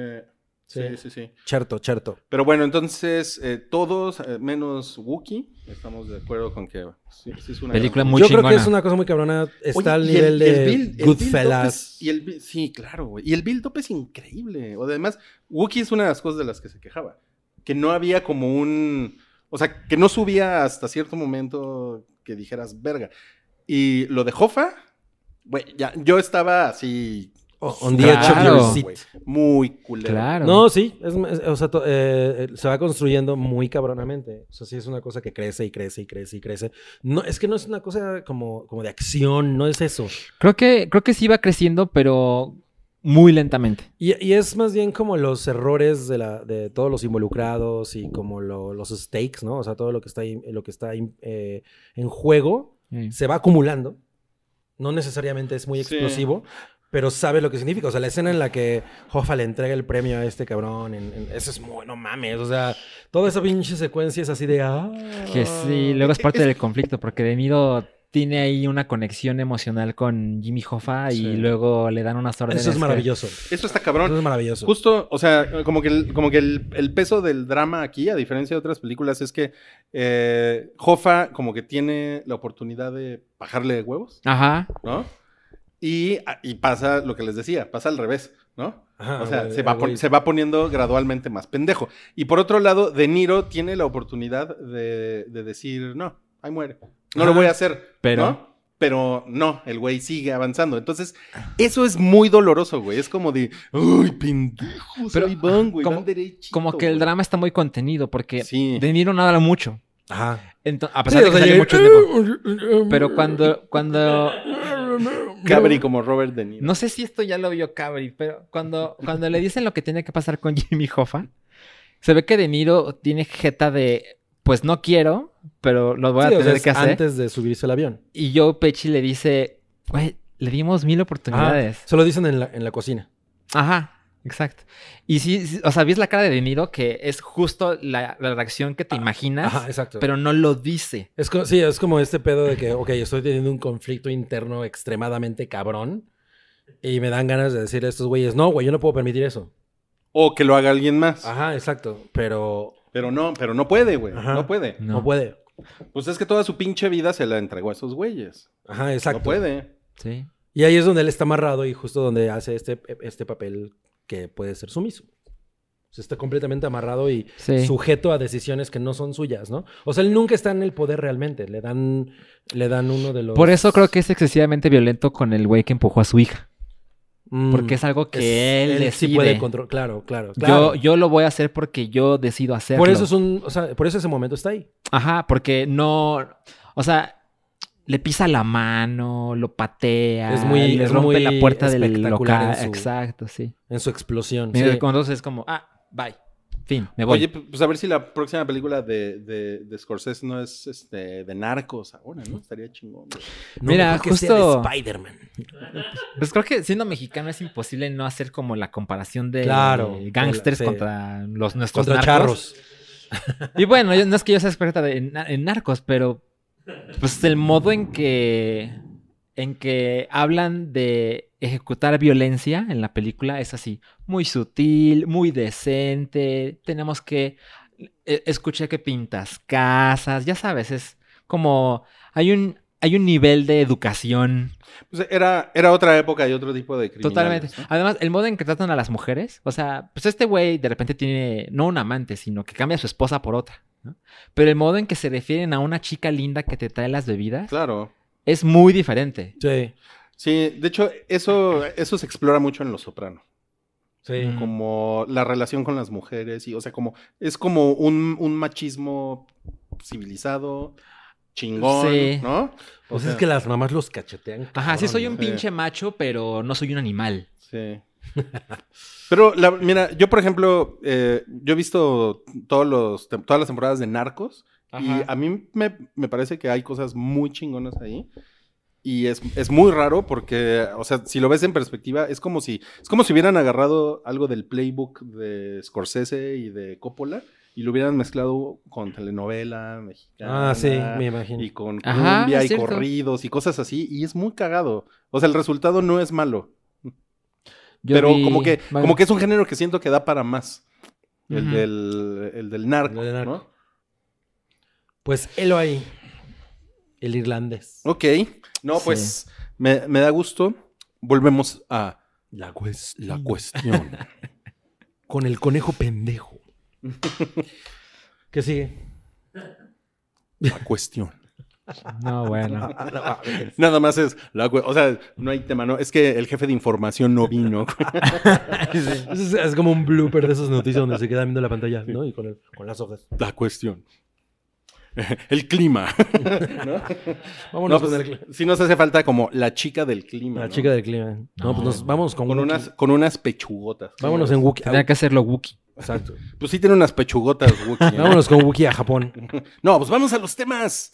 Sí, sí, sí. Charto, Cierto, Pero bueno, entonces eh, todos, eh, menos Wookiee, estamos de acuerdo con que sí, es una película muy chingona. Yo creo que es una cosa muy cabrona. Está al nivel de Goodfellas. y sí, claro, güey. Y el build-up es increíble. O además, Wookiee es una de las cosas de las que se quejaba. Que no había como un... O sea, que no subía hasta cierto momento que dijeras, verga. Y lo de Hoffa, güey, ya, yo estaba así un día Muy culero. No,
sí. Es, eh, o sea, eh, eh, se va construyendo muy cabronamente. O sea, sí es una cosa que crece y crece y crece y crece. No, es que no es una cosa como, como de acción, no es eso.
Creo que, creo que sí va creciendo, pero muy lentamente.
Y, es más bien como los errores de, la, de todos los involucrados y como los stakes, ¿no? O sea, todo lo que está, lo que está en juego se va acumulando. No necesariamente es muy explosivo, pero sabe lo que significa. O sea, la escena en la que Hoffa le entrega el premio a este cabrón, eso es muy, no mames. O sea, toda esa pinche secuencia es así de. Ah. que sí, luego es parte
del conflicto, porque De Niro tiene ahí una conexión emocional con Jimmy Hoffa y luego le dan unas órdenes. Eso es maravilloso.
Eso está cabrón. Eso es maravilloso. Justo, o sea, como que, el, como que el, peso del drama aquí, a diferencia de otras películas, es que eh, Hoffa como que tiene la oportunidad de bajarle de huevos. Ajá. ¿No? Ah, y, pasa lo que les decía, pasa al revés, ¿no? o sea, ah, se, va poniendo gradualmente más pendejo. Y por otro lado, De Niro tiene la oportunidad de, decir, no, ahí muere. No lo voy a hacer. Pero. Pero no, el güey sigue avanzando. Entonces, eso es muy doloroso, güey. Es como de, ¡ay, pendejo! soy van, güey. Como, que el drama está muy contenido, porque De Niro nada habla mucho.
Ajá. Entonces, a pesar de que sale mucho
tiempo. Pero
cuando, cuando
Cabri como Robert De Niro. No
sé si esto ya lo vio Cabri, pero cuando, cuando le dicen lo que tiene que pasar con Jimmy Hoffa, se ve que De Niro tiene jeta de, pues no quiero, pero lo voy a tener que hacer. Antes de subirse al avión. Y yo Pechi le dice, güey, le dimos mil oportunidades. Solo se lo dicen en en la cocina. Ajá. Exacto. Y sí, o sea, ¿viste la cara de De que es justo la, reacción que te ah, imaginas, ajá, exacto. pero
no lo dice. Es como, sí, es como este pedo de que, ok, estoy teniendo un conflicto interno extremadamente cabrón y me dan ganas de decir a estos güeyes, no, güey, yo no puedo permitir eso.
O que lo haga alguien más. Ajá, exacto, pero... Pero no, pero no puede, güey, no puede. No. puede. Pues es que toda su pinche vida se la entregó a esos güeyes. Ajá, exacto. No puede.
Sí. Y ahí es donde él está amarrado y justo donde hace este, este papel que puede ser sumiso. O sea, está completamente amarrado y sujeto a decisiones que no son suyas, ¿no? O sea, él nunca está en el poder realmente. Le dan, le dan uno de los. Por eso
creo que es excesivamente violento con el güey que empujó a su hija.
Mm, porque es algo que él, decide. sí puede Claro,
claro. claro. Yo, yo, lo voy a hacer porque yo decido hacerlo. Por eso es
un. O sea, por eso ese momento está ahí.
Ajá, porque no. O sea, le pisa la mano, lo patea, es muy, le rompe la puerta del local. Exacto, sí. En su explosión. Entonces es como, ah, bye. Fin, me voy. Oye,
pues a ver si la próxima película de, de, Scorsese no es este, de narcos ahora, ¿no? Estaría chingón. No, Mira, justo. Spider-Man. [LAUGHS]
Pues creo que siendo mexicano es imposible no hacer como la comparación de claro, gangsters contra los nuestros narcos. [LAUGHS] Y bueno, no es que yo sea experta en narcos, pero pues el modo en que. en que hablan de ejecutar violencia en la película es así. Muy sutil, muy decente. Tenemos que. E, Escuché que pintas casas. Ya sabes, es como. Hay un, hay un nivel de educación.
Pues era, era otra época y otro tipo de criminales. Totalmente. Además,
el modo en que tratan a las mujeres, o sea, pues este güey de repente tiene no un amante, sino que cambia a su esposa por otra. Pero el modo en que se refieren a una chica linda que te trae las bebidas. Claro. Es muy diferente. Sí.
Sí, de hecho, eso, eso se explora mucho en lo Soprano. Sí. Mm. Como la relación con las mujeres y, o sea, como, es como un, machismo civilizado, chingón, ¿no? O pues sea... es que las mamás los cachetean. Ajá, sí soy un pinche
macho, pero no soy un animal. Sí.
Pero, mira, yo, por ejemplo, eh, yo he visto todos los, todas las temporadas de Narcos. Y a mí me, parece que hay cosas muy chingonas ahí. Y es, muy raro porque, o sea, si lo ves en perspectiva, es como si, es como si hubieran agarrado algo del playbook de Scorsese y de Coppola y lo hubieran mezclado con telenovela mexicana. Ah, sí, me imagino. Y con cumbia y corridos y cosas así. Y es muy cagado. O sea, el resultado no es malo pero como que, como que es un género que siento que da para más. El, del, el narco, el del narco. ¿no? Pues él ahí. El irlandés. Ok. No, pues me, da gusto. Volvemos a la, la cuestión. [LAUGHS]
Con el conejo pendejo. [LAUGHS] ¿Qué sigue?
La cuestión. No, bueno. [LAUGHS] Nada más es O sea, no hay tema, ¿no? Es que el jefe de información no vino. [LAUGHS] es, como un
blooper de esas noticias donde se queda viendo la pantalla, ¿no? Y con, el, con las hojas.
La cuestión. [LAUGHS] El clima. Vámonos con pues, Si nos hace falta como la chica del clima. La chica del clima. No, pues nos vamos con, con unas Con unas pechugotas. Vámonos en Wookiee. Tendría que
hacerlo
Wookiee.
Exacto. Pues sí tiene unas pechugotas, Wookiee. Vámonos con Wookiee a Japón. No, pues vamos a los temas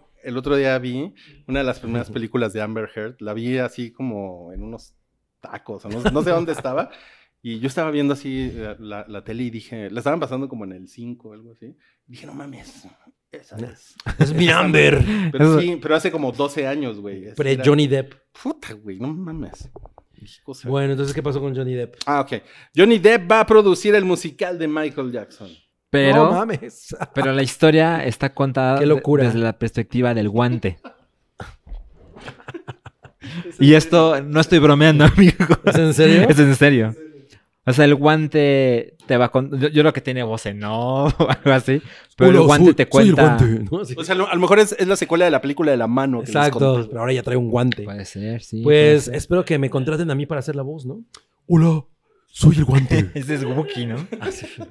el otro día vi una de las primeras películas de Amber Heard, la vi así como en unos tacos, no, sé dónde estaba, y yo estaba viendo así eh, la, tele y dije, la estaban pasando como en el 5 o algo así, y dije, no mames, esa es. mi Amber. Pero sí, pero hace como 12 años, güey. Pre este, Johnny Depp. Puta, güey, no mames. Bueno, entonces, ¿qué pasó con Johnny Depp? Ah, ok. Johnny Depp va a producir el musical de Michael Jackson. Pero, [LAUGHS]
pero la historia
está contada desde la perspectiva del guante. y esto no estoy bromeando, [LAUGHS] amigo. ¿Es en serio? Es en serio. O sea, el guante te va Yo, yo creo que tiene voz en no [LAUGHS] algo así. Pero el guante te
cuenta. O sea, a lo mejor es, la secuela de la película de la mano. Exacto.
Pero ahora ya trae un guante. Puede ser, sí. Pues espero que me contraten a mí para hacer la voz, ¿no? Hola, soy el guante. Ese es Wookie, ¿no? Así... Ah,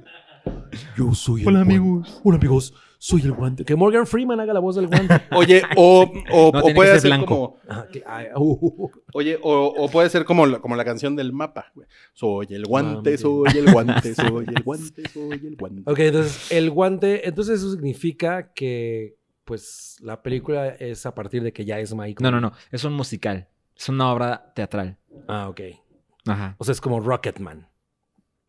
yo soy Hola, el amigos. Guante. Hola, amigos. Soy el guante. Que Morgan Freeman haga la voz del guante. [LAUGHS] Oye, o, [LAUGHS] puede ser, como. Ah, uh, uh,
uh. Oye, o, puede ser como la, como la canción del mapa. Soy el guante, soy el guante, soy el guante, soy el guante.
Ok, entonces,
el guante. Entonces,
eso significa que. Pues la película es a partir de que ya es Michael. No, no, no. Es un musical. Es una obra teatral. Ah, ok. Ajá. O sea, es como Rocketman.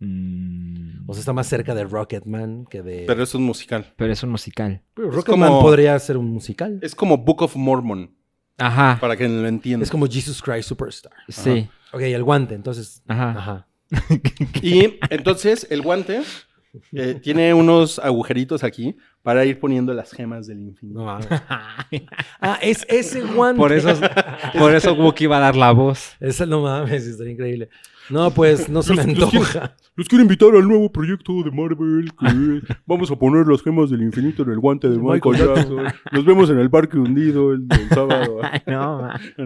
Mm. O sea, está más cerca de Rocketman que de. Pero es un musical. Pero es un musical. Rocketman podría ser un musical. Es como Book of Mormon. Ajá. Para que lo entiendan. Es como Jesus Christ Superstar. Sí. Ok, el guante, entonces. Ajá. [LAUGHS]
y entonces el guante eh, tiene unos agujeritos aquí para ir poniendo las gemas del infinito. [LAUGHS] ah, es ese guante. Por eso, por eso Wookie va a dar la voz.
Es no mames, es increíble. No, pues no se me antoja.
Los quiero, invitar al nuevo proyecto de Marvel. [LAUGHS] vamos a poner las gemas del infinito en el guante de Michael Nos vemos en el parque hundido el, sábado. [LAUGHS] no, no,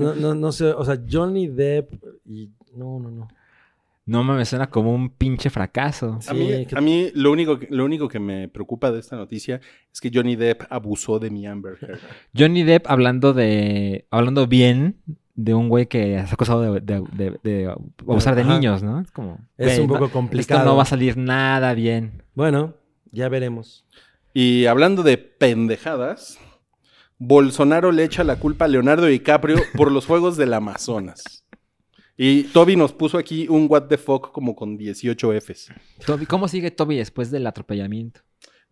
no, no, no sé. O sea, Johnny Depp y. No, no, no.
No me
suena como un pinche fracaso.
a mí, lo, único, lo único que me preocupa de esta noticia es que Johnny Depp abusó de mi Amber Heard.
Johnny Depp hablando de. hablando bien de un güey que se acusado de, de, de, abusar de niños, ¿no? Es como. Es un poco complicado. Esto no va a salir nada bien. Bueno,
ya veremos. Y hablando de pendejadas, Bolsonaro le echa la culpa a Leonardo DiCaprio [LAUGHS] por los fuegos del Amazonas. Y Toby nos puso aquí un what the fuck como con 18 Fs. Toby, ¿Cómo sigue Toby después del atropellamiento?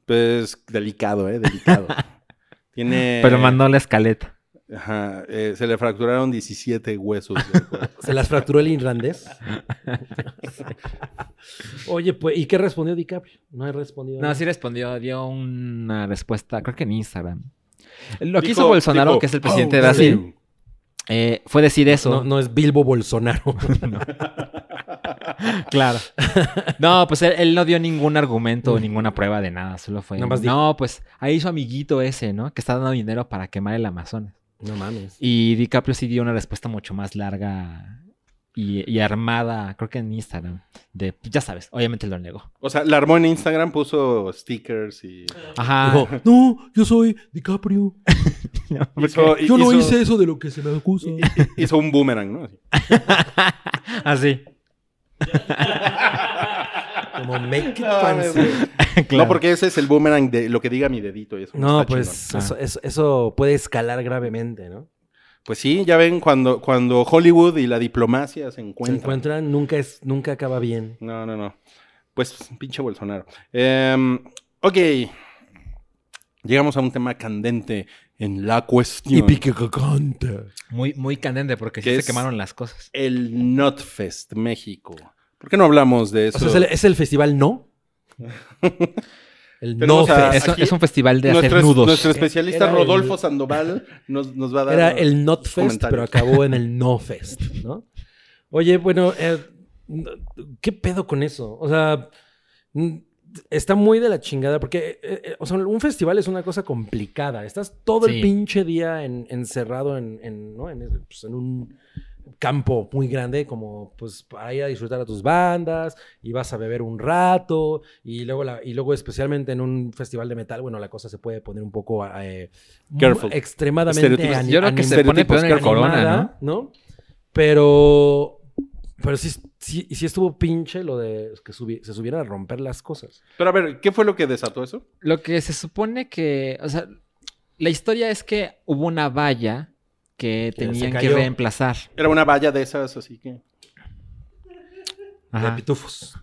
Pues delicado, ¿eh? Delicado. [LAUGHS] Tiene... Pero mandó la escaleta. Ajá, eh, se le fracturaron 17 huesos. [LAUGHS] ¿Se las fracturó el irlandés? [LAUGHS]
Oye, pues, ¿y qué respondió DiCaprio? No he respondido. No, sí respondió, dio una
respuesta, creo que en Instagram. Lo que hizo Bolsonaro, que es el presidente oh, de Brasil, eh, fue decir eso. No, es Bilbo Bolsonaro. [LAUGHS] claro. No, pues él, no dio ningún argumento, mm. ninguna prueba de nada, solo fue. no, pues ahí su amiguito ese, ¿no? Que está dando dinero para quemar el Amazonas. No mames. Y DiCaprio sí dio una respuesta mucho más larga y, armada, creo que en Instagram. De, ya sabes, obviamente lo negó.
O sea, la armó en Instagram, puso stickers y. Ajá. Dijo, no, yo soy DiCaprio. [LAUGHS] yo no hice eso de lo que se me acusa. Hizo un boomerang, ¿no? [LAUGHS] Así. Así. [LAUGHS] [LAUGHS] [LAUGHS] no, porque ese es el boomerang de lo que diga mi dedito. no, pues ah.
eso, puede escalar gravemente, ¿no?
Pues sí, ya ven, cuando, cuando Hollywood y la diplomacia se encuentran. Se
encuentran, nunca, es, nunca acaba
bien. No, no, no. Pues pinche Bolsonaro. Em, ok. Llegamos a un tema candente en la cuestión. Y pique
Muy, muy candente porque se quemaron las
cosas. El Notfest México. ¿Por qué no hablamos de eso? ¿es,
el, festival no? [LAUGHS] el no fest. es, un festival de hacer nudos. Nuestro especialista Rodolfo
Sandoval nos, va a dar. Era el Not Fest, pero acabó en el [LAUGHS] No Fest, ¿no?
Oye, bueno, eh, ¿qué pedo con eso? O sea, está muy de la chingada, porque eh, eh, o sea, un festival es una cosa complicada. Estás todo el pinche día encerrado en, en pues, un campo muy grande, como pues para ir a disfrutar a tus bandas y vas a beber un rato y luego, y luego especialmente en un festival de metal, bueno, la cosa se puede poner un poco eh, extremadamente animada, ¿no? Pero, pero sí, sí, estuvo pinche lo de que se subieran a romper las cosas.
Pero a ver, ¿qué fue lo que desató eso? Lo que se
supone que, o sea, la historia es que hubo una valla que tenían que reemplazar.
Era una valla de esas, así que.
De
pitufos.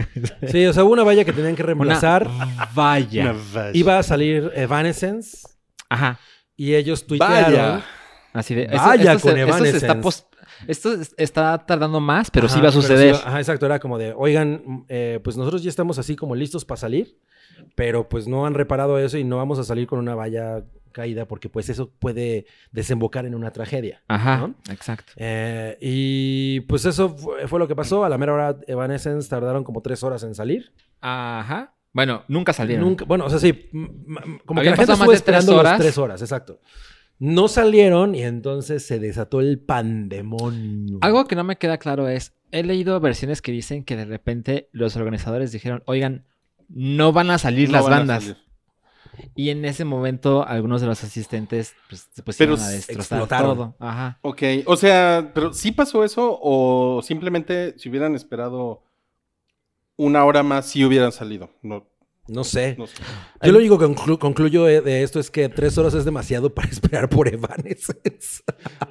[LAUGHS] sí, o sea, una valla que tenían que reemplazar. Una valla. Iba a salir Evanescence. Ajá. Y ellos tuitearon. Así de. esto, con Evanescence. Esto, está
tardando más, pero sí va a suceder.
ajá, exacto. Era como de, oigan, eh, pues nosotros ya estamos así como listos para salir, pero pues no han reparado eso y no vamos a salir con una valla caída, porque pues eso puede desembocar en una tragedia. Ajá, exacto. Eh, y pues eso fue, lo que pasó. A la mera hora Evanescence tardaron como tres horas en salir. Ajá. Bueno, nunca salieron. bueno, o sea, sí. Como que la gente estuvo esperando horas. tres horas, exacto. No salieron y entonces se desató el pandemonio.
Algo que no me queda claro es, he leído versiones que dicen que de repente los organizadores dijeron, oigan, no van a salir las bandas. Y en ese momento algunos de los asistentes pues, se pusieron a destrozar todo. Ajá.
Ok, o sea, pero ¿sí pasó eso o simplemente si hubieran esperado una hora más sí hubieran salido? No, no sé. Yo lo único que
concluyo de esto es que tres horas es demasiado para [LAUGHS] esperar por Evanescence.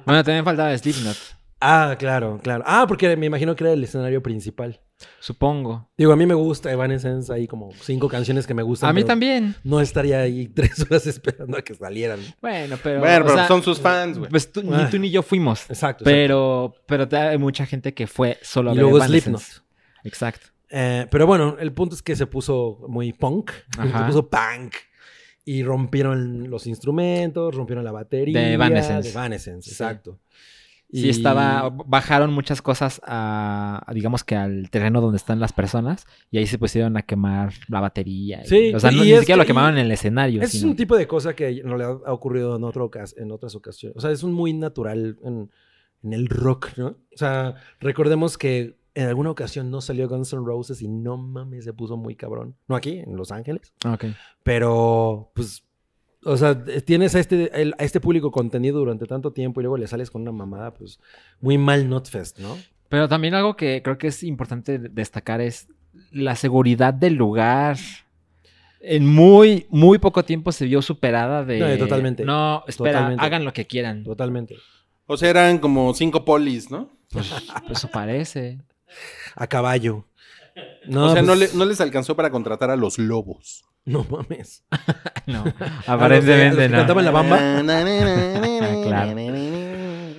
bueno, también faltaba Slipknot. Ah, claro, claro. Ah, porque me imagino que era el escenario principal. Supongo. Digo, a mí me gusta Evanescence, hay como cinco canciones que me gustan. A mí también. No estaría ahí [LAUGHS] tres horas esperando a que salieran. Bueno, pero... Bueno, pero son sus fans, güey. Pues tú, ni ah. tú ni
yo fuimos. Exacto. Pero, pero hay mucha gente que fue solo a ver
Exacto. Eh, pero bueno, el punto es que se puso muy punk. [LAUGHS] Se puso punk. Y rompieron los instrumentos, rompieron la batería. De Evanescence. De Evanescence, exacto. Sí, estaba,
bajaron muchas cosas a, digamos que al terreno donde están las personas y ahí se pusieron a quemar la batería. sí, o sea, ni siquiera lo quemaban en el escenario. Es un
tipo de cosa que no le ha ocurrido en, otro, en otras ocasiones. O sea, es un muy natural en, en el rock, ¿no? O sea, recordemos que en alguna ocasión no salió Guns N' Roses y no mames, se puso muy cabrón. No aquí, en Los Ángeles. Ah, ok. Pero, pues, o sea, eh, tienes a este, a este público contenido durante tanto tiempo y luego le sales con una mamada, pues muy mal Notfest, ¿no? Pero también algo que creo que es importante
destacar es la seguridad del lugar. En muy, muy poco tiempo se vio superada de... Eh, totalmente. No, espera, hagan
lo que quieran. Totalmente. O sea, eran como cinco polis, ¿no? Pues,
pues eso parece. A caballo.
o sea, pues no les alcanzó para contratar a los lobos.
No mames.
[LAUGHS] no, [LAUGHS] aparentemente no. ¿Cantaban la bamba? [LAUGHS]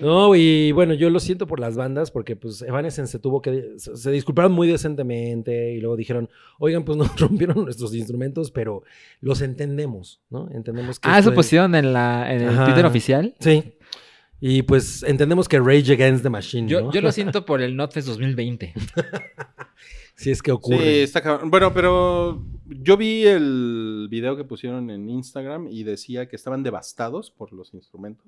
No, y bueno, yo lo siento por las bandas porque pues Evanescence se tuvo que... Se disculparon muy decentemente y luego dijeron, oigan, pues nos rompieron nuestros instrumentos, pero los entendemos, ¿no? Entendemos que... Ah, eso pusieron en, la, el Twitter oficial. Sí. Y pues entendemos que Rage Against the Machine. Yo, lo
siento por el
NotFest 2020
si es que ocurre. Sí,
está cabrón. Bueno, pero yo vi el video que pusieron en Instagram y decía que estaban devastados por los instrumentos.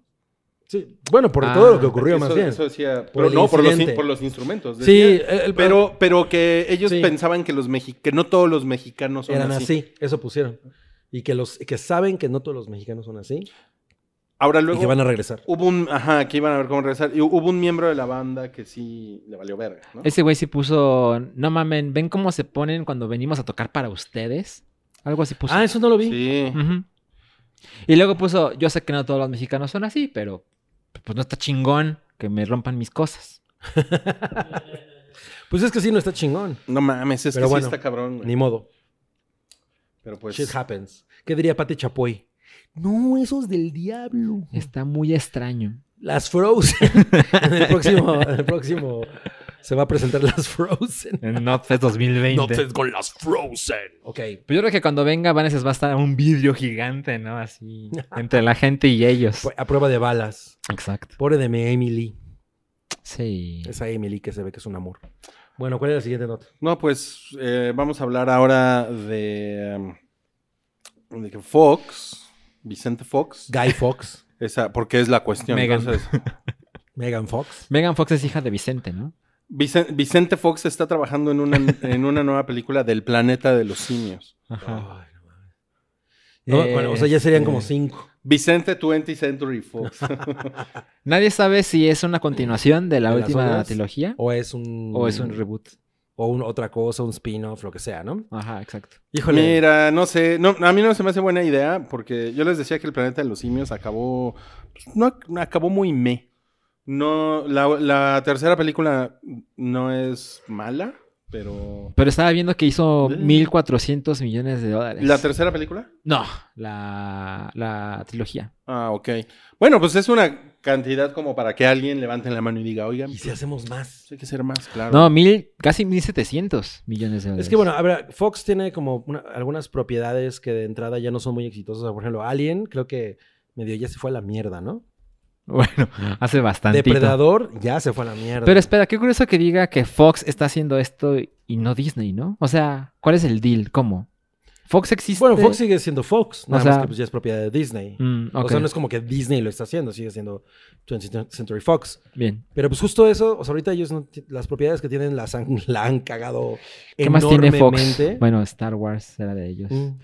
Sí, bueno, por todo lo que ocurrió ah, más bien. Eso decía, pero no, por los, instrumentos. sí, pero, pero que ellos pensaban que, los que no todos los mexicanos son eran así. así. Eso pusieron. Y que, los,
que saben que no todos los mexicanos son así.
Ahora luego. que van a regresar. Hubo un. Ajá, que iban a ver cómo regresar. Y hubo un miembro de la banda que sí le valió verga, Ese
güey sí puso. No
mamen, ven cómo se ponen cuando venimos a tocar para ustedes. Algo así puso. Ah, eso no lo vi. Sí. Y luego puso. Yo sé que no todos los mexicanos son así, pero. Pues no está
chingón que me rompan mis cosas. [LAUGHS] pues es que sí, no está chingón. No mames, es que sí está cabrón, Ni modo. Pero pues. Shit happens. ¿Qué diría Pati Chapoy?
No, eso es del diablo. Está muy extraño.
Las Frozen. [LAUGHS] en, el próximo, el próximo se va a presentar las Frozen. En NotFest 2020. NotFest con las Frozen. Ok.
Pues yo creo que cuando venga Vanessa va a estar un vidrio gigante, ¿no? Así,
entre la gente y ellos. A prueba de balas. Exacto. Por de Emily. Sí. Esa Emily que se ve que es un amor. Bueno, ¿cuál es la siguiente
nota? No, pues eh, vamos a hablar ahora de, um, de Fox Vicente Fox. Guy Fox. Esa, porque es la cuestión. Megan. [LAUGHS]
Fox. Megan Fox es hija de Vicente, ¿no?
Vicente Fox está trabajando en una, [LAUGHS] en una nueva película del planeta de los simios. bueno, o sea, ya este, serían como cinco. Vicente 20th Century Fox. [LAUGHS]
Nadie sabe si es una continuación de la última trilogía. O
es un. O es un reboot o otra cosa, un spin-off, lo que sea, ¿no?
Ajá, exacto.
Híjole. Mira, no sé, no, a mí no se me hace buena idea porque yo les decía que el planeta de los simios acabó, pues, no, acabó muy me. No, la, la tercera película no es mala, pero...
Pero estaba viendo que hizo 1.400 millones de dólares. ¿La tercera
película? No, la, trilogía. Ah, ok. Bueno, pues es una cantidad como para que alguien levante la mano y diga, oigan... ¿Y si hacemos más? Pues, hay que ser más, claro.
No, mil, casi 1.700 millones de dólares. Es que bueno,
a Fox tiene como algunas propiedades que de entrada ya no son muy exitosas. Por ejemplo, Alien, creo que medio ya se fue a la mierda, ¿no?
[LAUGHS] Bueno, hace bastante. Depredador
ya se fue a la mierda. Pero
espera, qué curioso que diga que Fox está haciendo esto y no Disney, ¿no? O sea, ¿cuál es el deal? ¿Cómo? Fox
existe. Bueno, Fox sigue siendo Fox, nada más que pues, ya es propiedad de Disney. Mm, o sea, no es como que Disney lo está haciendo, sigue siendo 20th Century Fox. Bien. Pero pues justo eso, o sea, ahorita ellos las propiedades que tienen las han, [LAUGHS] la han cagado ¿Qué más tiene Fox?
Bueno,
Star Wars era de ellos. Mm.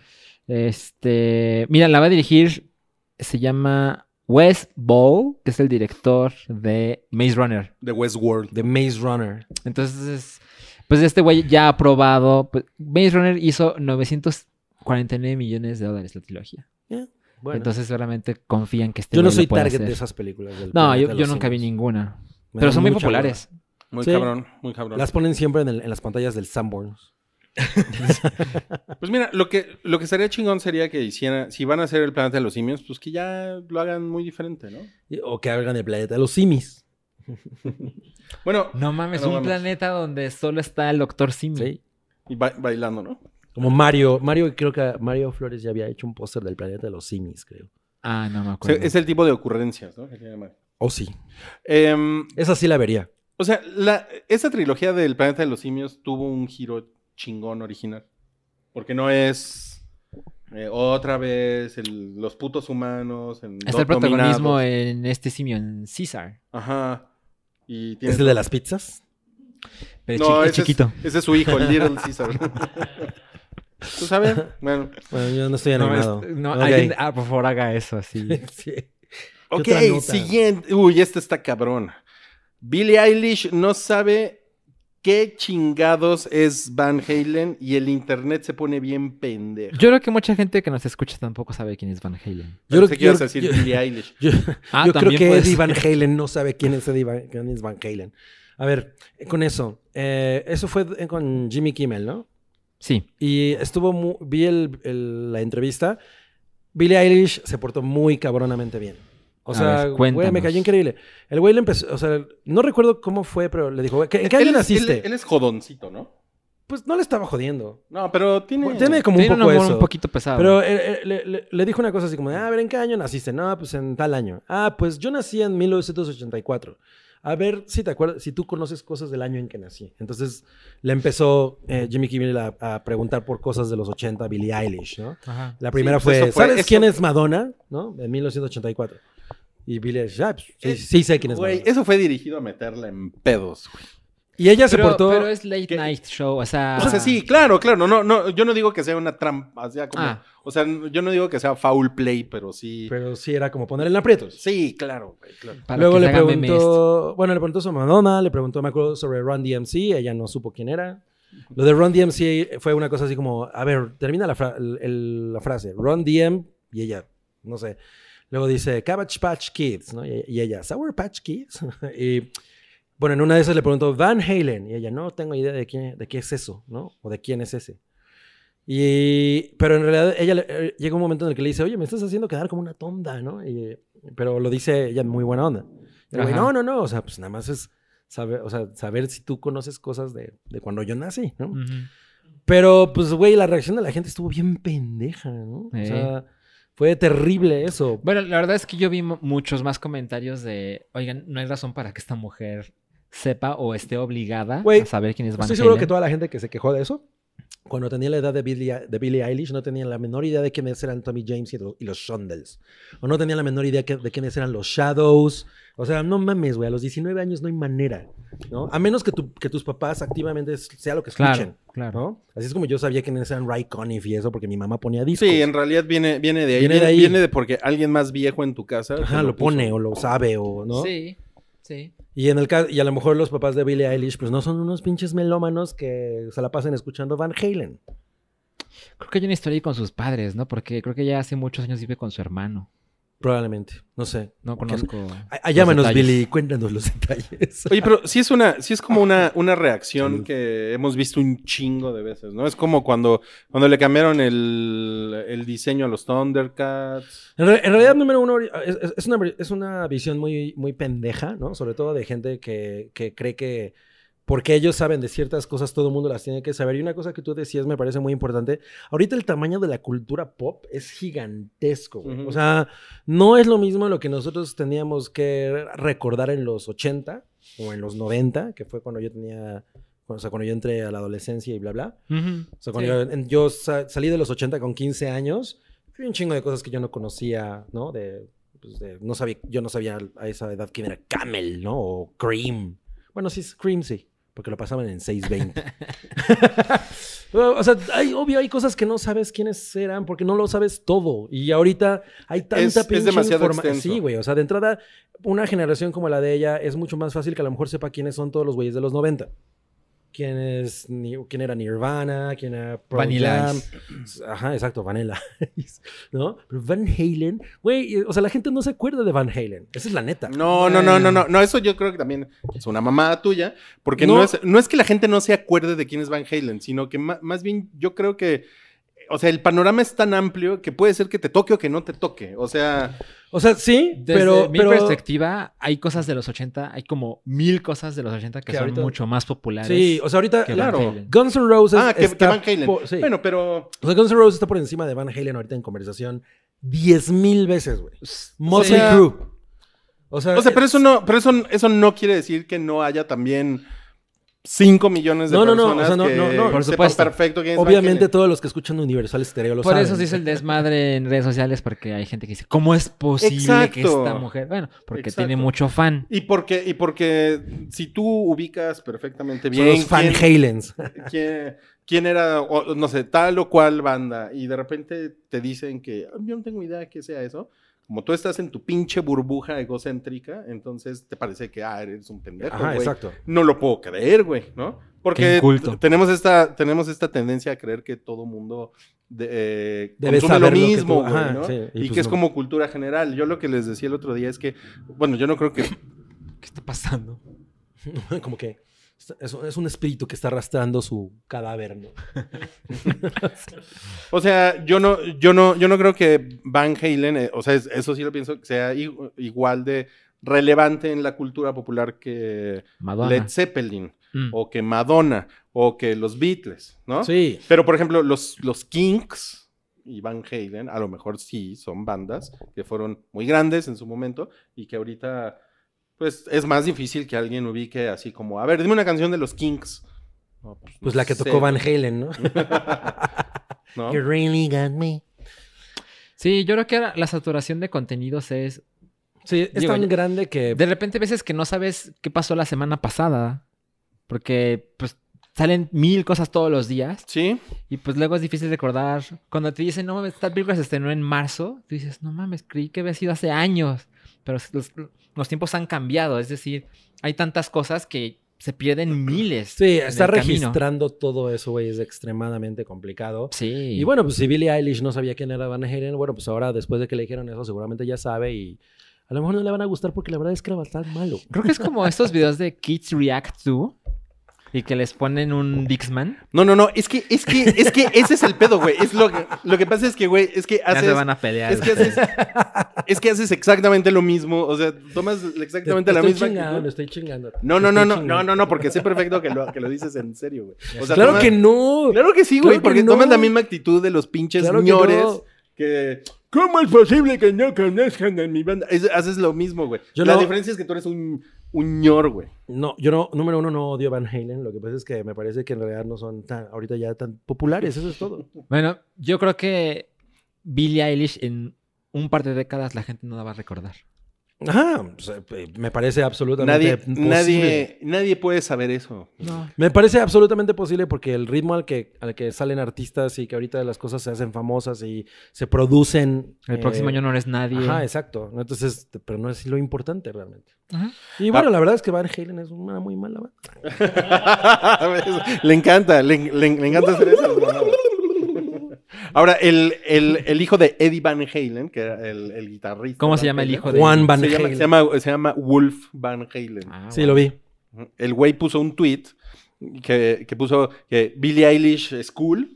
Este, mira, la va a dirigir se llama Wes Ball, que es el director de Maze Runner.
De Westworld. De Maze Runner. Entonces,
pues este güey ya ha probado. Pues, Maze Runner hizo 949 millones de dólares la trilogía.
Eh, bueno. Entonces,
solamente confían que este Yo no soy target de esas películas. no, yo, nunca vi ninguna. pero
son muy populares. Muy cabrón, muy cabrón. Las ponen siempre en, en las pantallas del
Sanborns. [LAUGHS] pues mira, lo que, lo que estaría chingón sería que hicieran, si van a hacer el planeta de los simios, pues que ya lo hagan muy diferente, ¿no? O que hagan el planeta de los
simis. [LAUGHS]
bueno. No mames, un planeta donde solo está el doctor Simi.
Y bailando, ¿no?
Como Mario, Mario creo que Mario Flores ya había hecho un póster del
planeta de los simis, creo. Ah, no me acuerdo. es el tipo de ocurrencias, ¿no? Oh, sí. Em, esa sí la vería. O sea, esa trilogía del planeta de los simios tuvo un giro chingón original. Porque no es eh, otra vez los putos humanos. Es el protagonismo
en este simio, en César.
Ajá. ¿Es el de las
pizzas? Pero no, chiquito.
ese es su hijo, el Little César. [LAUGHS] ¿Tú sabes? Bueno. yo no estoy animado. No, ah, por favor
haga eso así.
[LAUGHS] Ok,
siguiente. Uy, esta está cabrón. Billie Eilish no sabe qué chingados es Van Halen y el internet se pone bien pendejo. Yo
creo que mucha gente que nos escucha tampoco sabe quién es Van Halen. Yo creo que decir Billie Eilish. [LAUGHS] Yo, ah, creo que Eddie Van
[LAUGHS] Halen no sabe
quién es Eddie Van, Halen. A ver, con eso. Eh, eso fue con Jimmy Kimmel, ¿no? Sí. Y estuvo muy, vi la entrevista. Billie Eilish se portó muy cabronamente bien. O sea, güey, me cayó increíble. El güey le empezó, o sea, no recuerdo cómo fue, pero le dijo, ¿en qué año naciste?
Él, es jodoncito, ¿no?
Pues no le estaba jodiendo.
No, pero tiene... como un poco poquito pesado. Pero eh, eh,
le, dijo una cosa así como, ah, a ver, ¿en qué año naciste? No, pues en tal año. Ah, pues yo nací en 1984. A ver si te acuerdas, si tú conoces cosas del año en que nací. Entonces le empezó eh, Jimmy Kimmel a, preguntar por cosas de los 80, Billie Eilish, ¿no? La primera fue, ¿sabes quién es Madonna? ¿No? En 1984. Y Billy ya, ah, pues, sí, sé quién es.
eso fue dirigido a meterla en pedos, güey.
Y ella se portó.
Pero es late night show, o sea. O sea, sí, claro, claro. No, no, yo no digo que sea una trampa. O sea, como, ah. o sea, yo no digo que sea foul play, pero sí. Pero sí era como ponerle en aprietos. Sí, claro, claro. Luego le preguntó.
Bueno, le preguntó sobre Madonna, le preguntó, me acuerdo, sobre Run DMC. Ella no supo quién era. Lo de Ron DMC fue una cosa así como: a ver, termina la, la frase. Ron DM y ella, no sé. Luego dice Cabbage Patch Kids, ¿no? Y, ella, Sour Patch Kids. [LAUGHS] y bueno, en una de esas le preguntó Van Halen y ella, no tengo idea de quién, de qué es eso, ¿no? O de quién es ese. Y, pero en realidad ella eh, llega un momento en el que le dice, oye, me estás haciendo quedar como una tonda, ¿no? pero lo dice ella muy buena onda. no, no, no, o sea, pues nada más es saber, o sea, saber si tú conoces cosas de, cuando yo nací, ¿no? Pero pues, güey, la reacción de la gente estuvo bien pendeja, ¿no? O sea fue terrible eso.
Bueno, la verdad es que yo vi muchos más comentarios de, oigan, no hay razón
para que esta mujer sepa o esté obligada
a saber quién es Van Estoy seguro que toda
la gente que se quejó de eso cuando tenía la edad de Billie, de Eilish, no tenía la menor idea de quiénes eran Tommy James y, los, y Shondells. O no tenía la menor idea de quiénes eran los Shadows. O sea, no mames, güey. A los 19 años no hay manera, ¿no? A menos que, tu, que tus papás activamente sea lo que escuchen. Claro, Así es como yo sabía quiénes eran Ray Conniff y eso, porque mi mamá ponía discos. Sí, en
realidad viene, viene de ahí. Viene de Viene de porque alguien más viejo en tu casa. lo, lo
pone o lo sabe o, ¿no?
Sí. Sí.
Y, en el, y a lo mejor los papás de Billie Eilish, pues no son unos pinches melómanos que se la pasen escuchando Van Halen. Creo que hay una historia ahí con sus padres, ¿no? Porque creo que ya hace muchos años vive con su hermano. Probablemente, no sé. No conozco. Llámanos, Billy, cuéntanos los detalles.
Oye, pero sí es una, sí es como una, [LAUGHS] una reacción que hemos visto un chingo de veces, ¿no? Es como cuando, cuando le cambiaron el, diseño a los Thundercats.
En, realidad, número uno, es, una, visión muy, muy pendeja, ¿no? Sobre todo de gente que, que cree que porque ellos saben de ciertas cosas, todo el mundo las tiene que saber. Y una cosa que tú decías me parece muy importante, ahorita el tamaño de la cultura pop es gigantesco, O sea, no es lo mismo lo que nosotros teníamos que recordar en los 80 o en los 90, que fue cuando yo tenía o sea, cuando yo entré a la adolescencia y bla, bla. O sea, cuando yo, salí de los 80 con 15 años, un chingo de cosas que yo no conocía, ¿no? De, pues, de, no sabía, yo no sabía a esa edad quién era Camel, ¿no? O Cream. Bueno, sí, Cream sí porque lo pasaban en 6.20. [LAUGHS] [LAUGHS] o sea, hay, obvio, hay cosas que no sabes quiénes eran porque no lo sabes todo. Y ahorita hay tanta es, pinche es demasiado Sí, güey. O sea, de entrada, una generación como la de ella es mucho más fácil que a lo mejor sepa quiénes son todos los güeyes de los 90 quién es quién era Nirvana, quién era Vanilla Ajá, exacto, Vanilla [LAUGHS] ¿no? Pero
Van Halen, güey, eh, o sea, la gente no se acuerda de Van Halen. Esa es la neta. No, no, no, no, no, no, eso yo creo que también es una mamada tuya, porque no, es, que la gente no se acuerde de quién es Van Halen, sino que más bien yo creo que o sea, el panorama es tan amplio que puede ser que te toque o que no te toque. O sea. O sea, sí, desde pero. mi
perspectiva, hay cosas de los 80,
hay como mil cosas de los 80 que, son mucho
más populares. Sí, o sea, ahorita. claro.
Guns N' Roses. Ah, que, Van Halen. Bueno, pero. O sea, Guns N' Roses está por encima de Van Halen ahorita en conversación diez mil veces, güey. Motley
O sea, pero eso no, eso, eso no quiere decir que no haya también 5 millones de personas. No, no, no, que por supuesto. perfecto Obviamente
todos los que escuchan Universal Stereo lo por saben. Por eso es
el desmadre en redes sociales porque hay gente que dice, "¿Cómo es posible que esta mujer?" Bueno, porque tiene mucho fan.
Y porque y porque si tú ubicas perfectamente bien los fan quién, quién, quién, era no sé, tal o cual banda y de repente te dicen que, ah, "Yo no tengo idea que sea eso." como tú estás en tu pinche burbuja egocéntrica, entonces te parece que, ah, eres un pendejo, Ajá, exacto. No lo puedo creer, güey, ¿no? Porque tenemos esta, tenemos esta tendencia a creer que todo mundo consume lo mismo, ¿no? y, que es como cultura general. Yo lo que les decía el otro día es que, bueno, yo no creo que... ¿Qué
está pasando? [LAUGHS] como que es, un espíritu que está arrastrando su
cadáver, ¿no?
[LAUGHS]
o sea, yo no, yo no, yo no creo que Van Halen, eh, o sea, eso sí lo pienso, que sea igual de relevante en la cultura popular que Led Zeppelin. Mm. O que Madonna, o que los Beatles, ¿no? Sí. Pero, por ejemplo, los, los Kinks, y Van Halen, a lo mejor sí son bandas que fueron muy grandes en su momento y que ahorita pues es más difícil que alguien ubique así como, a ver, dime una canción de los Kings. Pues, pues, la que tocó Van Halen, ¿no?
[LAUGHS]
¿no? You
really got me. Sí, yo creo que la saturación de contenidos es... Sí, es tan grande que... De repente veces que no sabes qué pasó la semana pasada, porque pues salen mil cosas todos los días. Sí. Y pues luego es difícil recordar. Cuando te dicen, no mames, esta película se estrenó en marzo, tú dices, no mames, creí que había sido hace años pero los, tiempos han cambiado, es decir, hay tantas cosas que se pierden miles. Sí, está registrando
todo eso, güey, es extremadamente complicado. Sí. Y bueno, pues si Billie Eilish no sabía quién era Van Halen, bueno, pues ahora después de que le dijeron eso, seguramente ya sabe y a lo mejor no le van a gustar porque la verdad es que era bastante malo. Creo que es
como estos videos de Kids React To, y que les ponen un Dixman. No, no, no,
es que, es que, es que ese es el pedo, güey. Es lo, que, lo que pasa es que, güey, es que haces. Ya van a pelear. Es que, haces, es que haces exactamente lo mismo. O sea, tomas exactamente la misma. estoy chingando. No, no, no, no, no, no, no, porque sé perfecto que lo, que dices en serio, güey. claro que no. Claro que sí, güey. porque toman la misma actitud de los pinches señores que, ¿Cómo es posible que no conozcan a mi banda? haces lo mismo, güey. la diferencia es que tú eres un
un ñor, güey. No, yo no, número uno, no odio Van Halen. Lo que pasa es que me parece que en realidad no son tan, ahorita ya tan populares, eso es todo. [LAUGHS]
bueno, yo creo que Billie Eilish en
un par de décadas la gente no la va a recordar. Ajá, eh, me parece absolutamente nadie, posible. Nadie,
nadie puede saber eso.
Me parece absolutamente posible porque el ritmo al que, al que salen artistas y que ahorita las cosas se hacen famosas y se producen. El próximo eh, año no eres nadie. Ajá, exacto. Entonces, pero no es lo importante realmente. Y bueno, la
verdad es que Van Halen es una muy mala [LAUGHS] le encanta, le, le, le encanta hacer eso. Ahora, el, hijo de Eddie Van Halen, que era el, el guitarrista. ¿Cómo se llama el hijo de Juan Van Halen? se, llama, Wolf Van Halen. Ah, sí, lo vi. El güey puso un tweet que, puso que Billie Eilish es cool,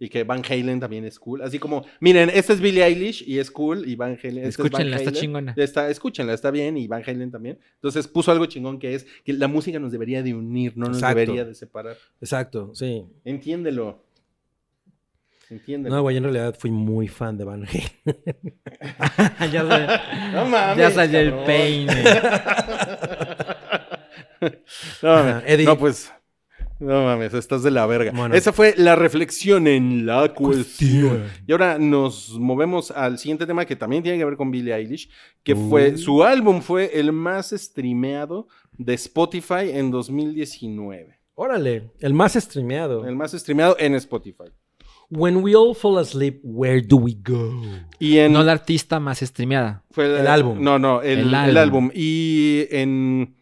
Y que Van Halen también es cool. Así como, miren, este es Billie Eilish y es cool. Y Van Halen. Este escúchenla, es está chingona. escúchenla, está bien. Y Van Halen también. Entonces puso algo chingón que es que la música nos debería de unir, no nos debería de separar.
Exacto, sí.
Entiéndelo. No, güey,
en realidad fui muy fan de Van Halen.
[LAUGHS] ya salió el peine. [LAUGHS] no pues. No mames, estás de la verga. Esa fue la reflexión en la cuestión. Y ahora nos movemos al siguiente tema que también tiene que ver con Billie Eilish, que uh. fue su álbum fue el más streameado de Spotify en 2019.
Órale, el más streameado. El más
streameado en Spotify.
When We All Fall Asleep, Where Do We Go?
Y en, no
la artista más streameada. el, álbum. No, no, el, álbum.
Y en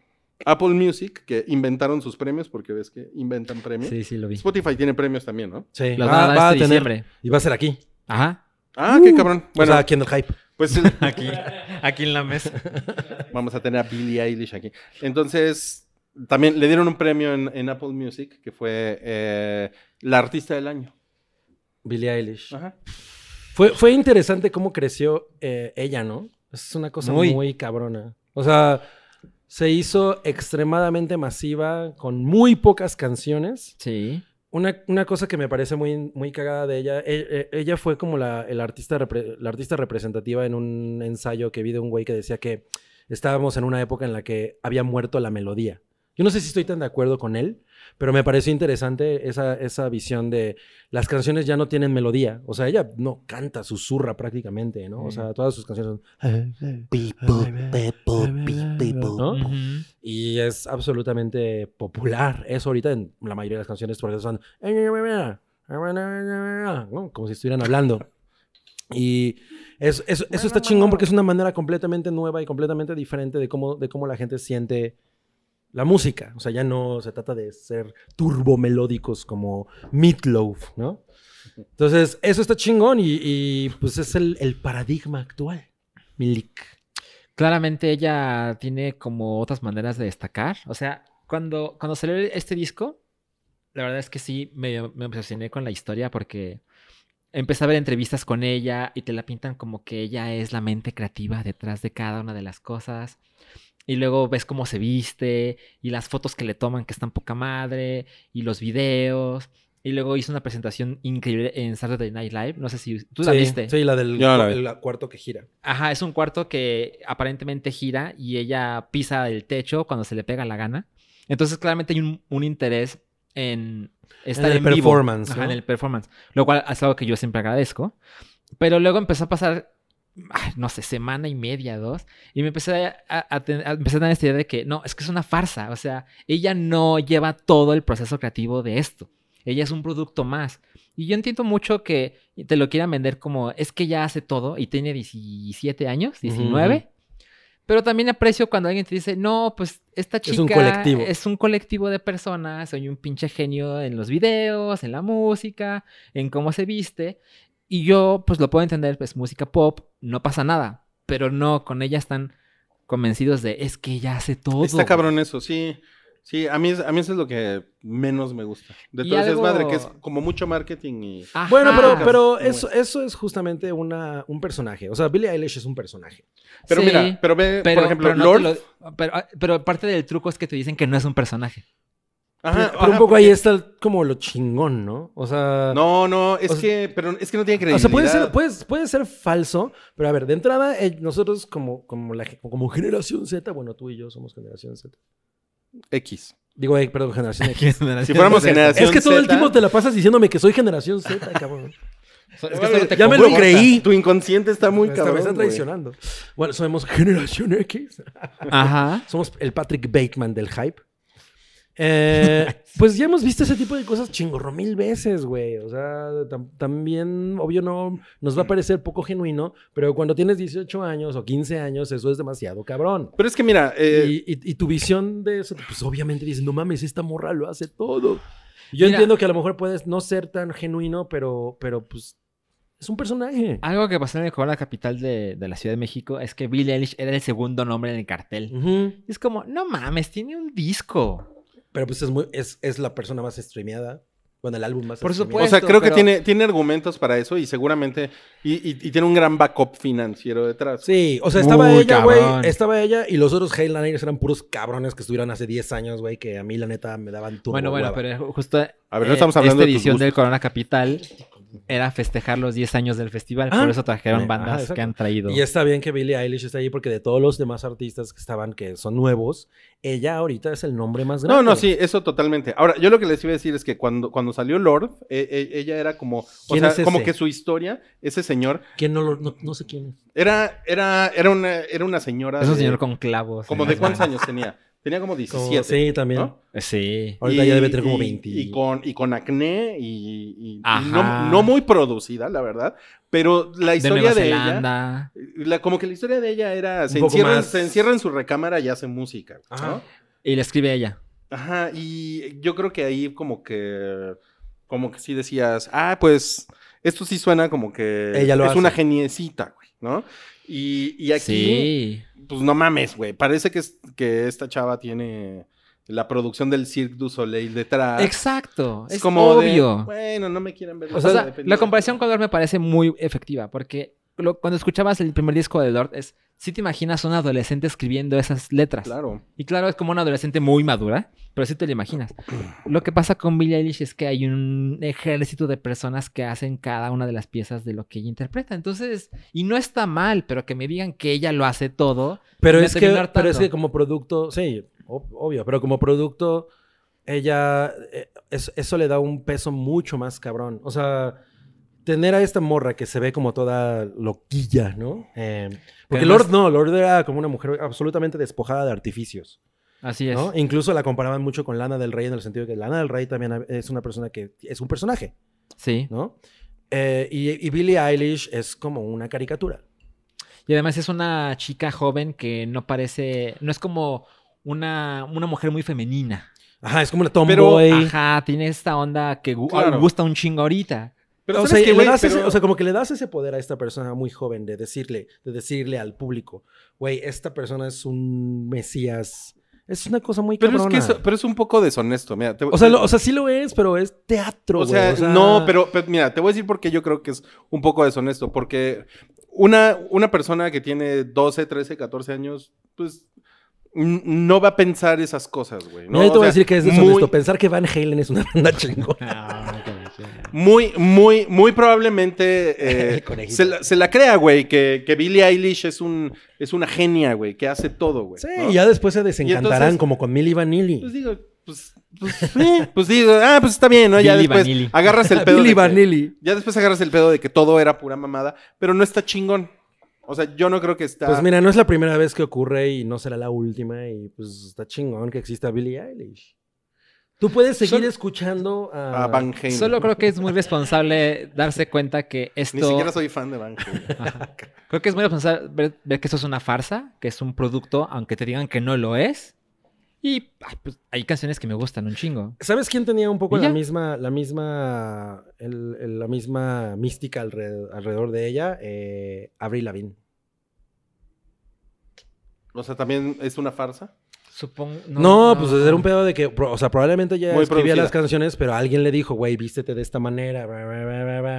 Apple Music, que inventaron sus premios, porque ves que inventan premios. Sí, sí, lo vi. Spotify tiene premios también, ¿no? Sí, ah, va, a tener. Y va a ser aquí. Ajá. Ah, qué uh. cabrón. Bueno, aquí en el hype. Pues [LAUGHS] aquí, aquí en la mesa. [LAUGHS] Vamos a tener a Billie Eilish aquí. Entonces, también le dieron un premio en, Apple Music, que fue eh, la artista del año. Billie Eilish.
Fue, fue interesante cómo creció eh, ella, ¿no? Es una cosa muy. cabrona. O sea, se hizo extremadamente masiva con muy pocas canciones. Sí. Una, cosa que me parece muy, muy cagada de ella, e, e, ella fue como la, el artista la artista representativa en un ensayo que vi de un güey que decía que estábamos en una época en la que había muerto la melodía. Yo no sé si estoy tan de acuerdo con él, pero me parece interesante esa, esa visión de las canciones ya no tienen melodía. O sea, ella no canta, susurra prácticamente, ¿no? O sea, todas sus canciones son... Y es absolutamente popular eso ahorita en la mayoría de las canciones porque son... Como si estuvieran hablando. Y eso, eso, eso, está chingón porque es una manera completamente nueva y completamente diferente de cómo, de cómo la gente siente la música. O sea, ya no se trata de ser turbomelódicos como Meatloaf, ¿no? Entonces, eso está chingón y, pues es el, paradigma actual, Milik.
Claramente ella tiene como otras maneras de destacar. O sea, cuando, cuando salió este disco, la verdad es que sí me, me obsesioné con la historia porque empecé a ver entrevistas con ella y te la pintan como que ella es la mente creativa detrás de cada una de las cosas y luego ves cómo se viste y las fotos que le toman que están poca madre y los videos. Y luego hizo una presentación increíble en Saturday Night Live. No sé si tú la viste. Sí, la del cuarto que gira. Ajá, es un cuarto que aparentemente gira y ella pisa el techo cuando se le pega la gana. Entonces, claramente hay un, interés en estar en, performance. en el performance. Lo cual es algo que yo siempre agradezco. Pero luego empezó a pasar no sé, semana y media, dos, y me empecé a, a, tener esta idea de que no, es que es una farsa, o sea, ella no lleva todo el proceso creativo de esto, ella es un producto más. Y yo entiendo mucho que te lo quieran vender como, es que ya hace todo y tiene 17 años, 19. Pero también aprecio cuando alguien te dice, no, pues esta chica es un colectivo, es un colectivo de personas, soy un pinche genio en los videos, en la música, en cómo se viste. Y yo, pues lo puedo entender, pues música pop, no pasa nada. Pero no, con ella están convencidos de, es que ella hace todo. Está cabrón
eso, sí. Sí, a mí, a mí eso es lo que menos me gusta. De todas es madre, que es como mucho marketing y... Bueno, pero, pero eso,
eso es justamente una, un personaje. O sea, Billie Eilish es un personaje. Pero mira, pero ve, pero, por ejemplo, Lord...
pero, pero parte del
truco es que te dicen que no es un personaje pero un poco ahí está
como lo chingón, ¿no? O sea. No, no, es que. Pero es que no tiene credibilidad. O sea, puede ser, falso, pero a ver, de entrada, eh, nosotros como, como, generación Z, bueno, tú y yo somos generación Z. X. Digo, eh, perdón, generación X. si fuéramos generación Z. Es que todo el tiempo te la pasas diciéndome que soy generación Z, [LAUGHS] cabrón. Es que ya me lo creí. Tu inconsciente está muy cabrón, cabrón. Me está traicionando. Bueno, somos Generación X. Ajá. somos el Patrick Bateman del hype. Eh, [LAUGHS] pues ya hemos visto ese tipo de cosas chingorro mil veces, güey. O sea, también, obvio, no nos va a mm. parecer poco genuino, pero cuando tienes 18 años o 15 años, eso es demasiado cabrón. Pero es que mira. Eh, y, tu visión de eso, pues obviamente dices, no mames, esta morra lo hace todo. Yo entiendo que a lo mejor puedes no ser tan genuino, pero, pero pues es un
personaje. Algo que pasó en la capital de, la Ciudad de México, es que Bill Eilish era el segundo nombre en el cartel. Es como, no mames,
tiene
un disco. Pero pues es, muy, es, es la persona más streameada. Bueno, el álbum más. Por O sea, creo que tiene,
tiene argumentos para eso y seguramente. Y, tiene un gran backup financiero detrás. Sí, o sea, estaba ella, güey. Estaba
ella y los otros Niners eran puros cabrones que estuvieron hace 10 años, güey, que a mí la neta me daban tu. Bueno, bueno, pero justo. A ver, no estamos eh, hablando de esta edición
del Corona Capital era festejar los 10 años del festival. por ah, eso trajeron bandas que han
traído. Y está bien que Billie Eilish esté ahí porque de todos los demás artistas que estaban, que son nuevos, ella ahorita es el nombre más grande. No, no,
sí, eso totalmente. Ahora, yo lo que les iba a decir es que cuando, cuando salió Lord, e, e, ella era como, o sea, como que su historia, ese señor. ¿Quién no, no, sé quién es. Era, era, era, una, era una señora. Es un señor con clavos. Como de cuántos años tenía. [LAUGHS] Tenía como 17. sí, también. Eh, sí. Ahorita ya debe tener como 20. Y, con, y con acné y, no, muy producida, la verdad. Pero la historia de, ella. La, como que la historia de ella era. Se encierra, en su recámara y hace música.
Y la escribe ella.
Ajá. Y yo creo que ahí como que. Como que sí decías. Ah, pues. Esto sí suena como que. Ella es una geniecita, güey, ¿no? Y, aquí, pues no mames, güey. Parece que, que esta chava tiene la producción del Cirque du Soleil detrás. Exacto, es, como obvio. bueno, no me quieren ver. O sea, la comparación
con Dor me parece muy efectiva porque cuando escuchabas el primer disco de Lord, es, si ¿sí te imaginas a un adolescente escribiendo esas letras. Claro. Y claro, es como un adolescente muy madura, pero sí te lo imaginas. Lo que pasa con Billie Eilish es que hay un ejército de personas que hacen cada una de las piezas de lo que ella interpreta. Entonces, y no está mal, pero que me digan que ella lo hace todo. Pero, es que, pero es que
como producto, sí, obvio, pero como producto, ella, eh, eso le da un peso mucho más cabrón. O sea tener a esta morra que se ve como toda loquilla, ¿no? Eh, porque Lord no, Lord era como una mujer absolutamente despojada de artificios. Así es. incluso la comparaban mucho con Lana del Rey en el sentido de que Lana del Rey también es una persona que es un personaje. Sí. ¿No? Eh, y, Billie Eilish es como una caricatura.
Y además es una chica joven que no parece, no es como una, una mujer muy femenina. Ajá, es como una tomboy. ajá, tiene esta onda que le gusta un chingo ahorita o sea,
como que le das ese poder a esta persona muy joven de decirle, de decirle al público, güey, esta persona es un mesías. Es una cosa muy pero Es que
pero es un poco deshonesto, mira. o, sea, sí lo es, pero es teatro, o, sea, no, pero, mira, te voy a decir por qué yo creo que es un poco deshonesto. Porque una, una persona que tiene 12, 13, 14 años, pues no va a pensar esas cosas, güey. No, te voy a decir que es deshonesto.
Pensar que Van Halen es una banda chingona. Ah,
muy, muy, muy probablemente [LAUGHS] eh, se, la, crea, güey, que, Billie Eilish es, un, es una genia, güey, que hace todo, güey. Sí, y ya después se desencantarán como con Millie Vanilli. Pues digo, pues, pues, pues, digo, ah, pues está bien, ¿no? Ya después agarras el [LAUGHS] pedo. ya después agarras el pedo de que todo era pura mamada, pero no está chingón. O sea, yo no creo que está. Pues mira, no es
la primera vez que ocurre y no será la última. Y pues está chingón que exista Billie Eilish. Tú puedes seguir escuchando a... Van Halen. Solo creo que
es muy responsable darse cuenta que esto... Ni siquiera
soy fan de Van Halen.
creo que es muy responsable ver, que eso es una farsa, que es un producto, aunque te digan que no lo es. Y ah, pues, hay canciones que me gustan un chingo.
¿Sabes quién tenía un poco la misma, la misma, la misma mística alrededor, de ella? Eh, Avril Lavigne.
O sea, también es una farsa. Supongo.
No, pues era un pedo de que, o sea, probablemente ya escribía las canciones, pero alguien le dijo, güey, vístete de esta manera,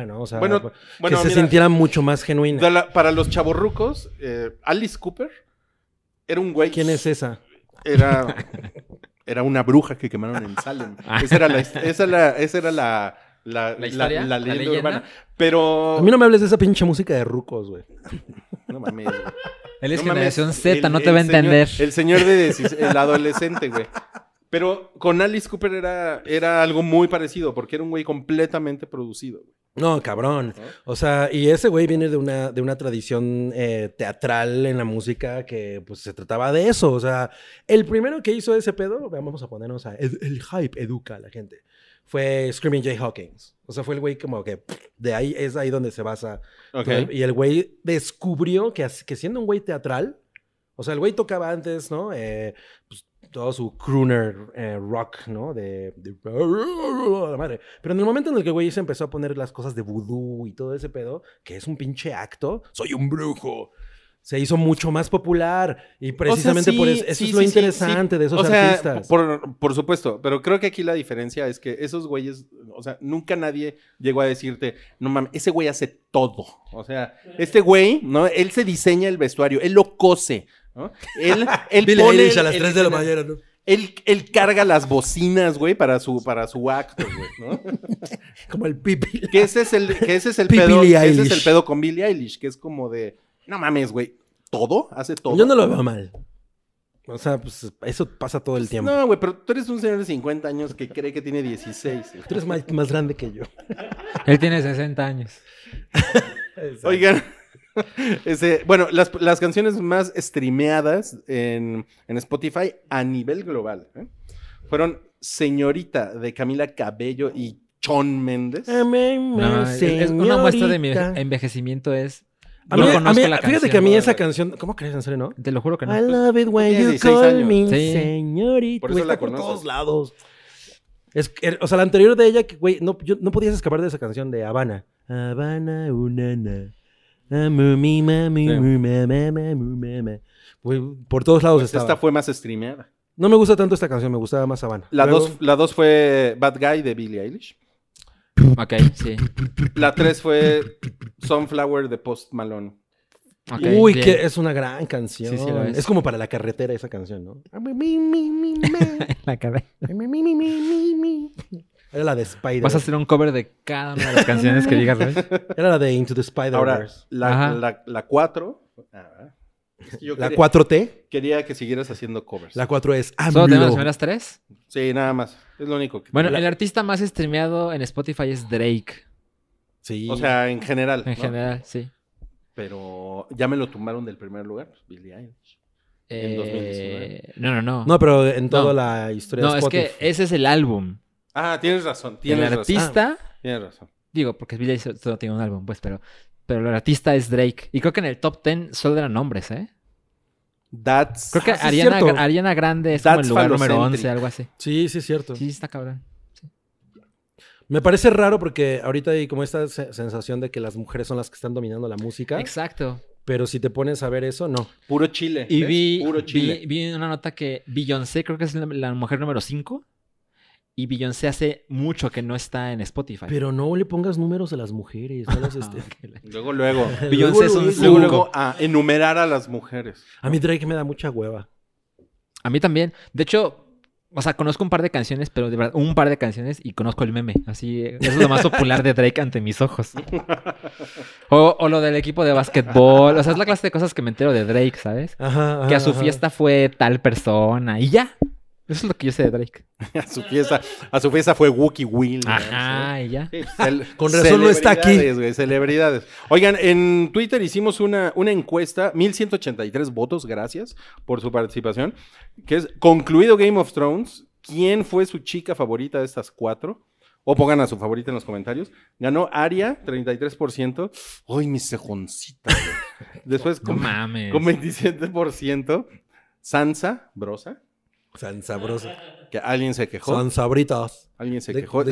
¿no? O sea, que se sintieran mucho más genuina.
para los chavorrucos, eh, Alice Cooper era un güey. ¿Quién es esa? Era, era una bruja que quemaron en Salem. [LAUGHS] Ah. esa era la, esa la, esa era la, la, leyenda, Pero. A mí no me hables de esa pinche música de rucos, güey. no mames, él es generación Z, no te va a entender. el señor de [LAUGHS] el adolescente, güey. Pero con Alice Cooper era, era algo muy parecido, porque era un güey completamente producido, güey.
No, cabrón. O sea, y ese güey viene de una, de una tradición eh, teatral en la música que pues se trataba de eso. O sea, el primero que hizo ese pedo, vamos a ponernos a... El, hype educa a la gente. Fue Screaming Jay Hawkins. O sea, fue el güey como que de ahí es ahí donde se basa. Y el güey descubrió que, siendo un güey teatral, o sea, el güey tocaba antes, ¿no? Eh, pues, todo su crooner eh, rock, ¿no? De, la madre. Pero en el momento en el que güey se empezó a poner las cosas de vudú y todo ese pedo, que es un pinche acto, soy un brujo. Se hizo mucho más popular y precisamente por eso, eso es lo interesante de esos o sea, artistas.
Por, por supuesto, pero creo que aquí la diferencia es que esos güeyes, o sea, nunca nadie llegó a decirte, no mames, ese güey hace todo. O sea, este güey, ¿no? Él se diseña el vestuario, él lo cose. Él, [LAUGHS] él Eilish las de la mañana, Él, carga las bocinas, güey, para su, para su acto, güey, [LAUGHS] como el pipi. Que ese es el, que ese el pedo. Ese es con Billie Eilish, que es como de. No mames, güey. Todo, hace todo. Yo no lo veo mal.
O sea, pues eso pasa todo el pues, tiempo. No,
güey, pero tú eres un señor de 50 años que cree que tiene 16. Tú eres más,
más grande que yo.
Él tiene 60 años. [LAUGHS] Oigan.
[LAUGHS] bueno, las, canciones más streameadas en, Spotify a nivel global ¿eh? fueron Señorita de Camila Cabello y Chon Méndez. es, una muestra
de mi envejecimiento es no conozco a mí, Fíjate que a mí esa canción, ¿cómo crees, en serio, no? Te lo juro que no. I love it when you call me señorita. Por eso la por todos lados. Er, o sea, la anterior de ella, güey, no, no podías escapar
de esa canción de Habana.
Habana, unana. Por todos lados pues estaba. Esta
fue más streameada.
No me gusta tanto esta canción, me gustaba más Habana. La
la dos fue Bad Guy de Billie Eilish. Ok, sí. La tres fue Sunflower de Post Malone. Uy, que es una
gran canción. es. es. como para la carretera esa canción, ¿no?
[LAUGHS] la carretera.
Era la de Spider. Vas a hacer un cover de cada una de las canciones que digas, [LAUGHS] Era la de Into the Spider-Verse. la,
4. la 4T. Ah, quería que siguieras haciendo covers. La 4 es ¿Solo tenemos las primeras tres? Sí, nada más. Es lo único que... Bueno, el
artista más streameado en Spotify es Drake. Sí. O sea, en general. En general, sí.
Pero ya me lo tumbaron del primer lugar, pues, Billy Eilish. en 2019. Eh, no, no, no. No,
pero en toda la historia de Spotify. No, es que ese es el álbum.
Ah, tienes razón. el artista. Ah, razón.
Digo, porque Billie solo tiene un álbum, pues, pero, pero el artista es Drake. Y creo que en el top 10 solo eran hombres, ¿eh? That's. Creo que ah, Ariana, Ariana, Grande es como el lugar número 11, algo así.
Sí, sí, es cierto. Sí, está cabrón. Me parece raro porque ahorita hay como esta sensación de que las mujeres son las que están dominando la música. Exacto. Pero si te pones a ver eso, no. Puro Chile. Y vi, una nota que Beyoncé, creo que es
la mujer número 5 y Beyoncé hace mucho que no está en Spotify. Pero
no le pongas números a las mujeres. [LAUGHS] luego, [LAUGHS] luego. Beyoncé es un Luego, luego
a enumerar a las mujeres. A mí Drake me da mucha hueva.
A mí también. De hecho,
o sea, conozco un par de canciones, pero de verdad, un par de canciones y conozco el meme. Así, es lo más popular de Drake ante mis ojos. [LAUGHS] O, lo del equipo de básquetbol. O sea, es la clase de cosas que me entero de Drake, ¿sabes? que a su fiesta fue tal persona y ya.
Eso es lo que yo sé de Drake. [LAUGHS] a, su fiesta, a su fue Wookiee Will. Ajá, ya. [LAUGHS] Con razón no está aquí. celebridades. Oigan, en Twitter hicimos una, una encuesta, 1183 votos, gracias por su participación, que es, concluido Game of Thrones, ¿quién fue su chica favorita de estas cuatro? O pongan a su favorita en los comentarios. Ganó Aria, 33%. ¡Ay, mi cejoncita! [LAUGHS] Después con, con 27%. Sansa, Brosa, San Que alguien se quejó. San sabritas. Alguien se quejó.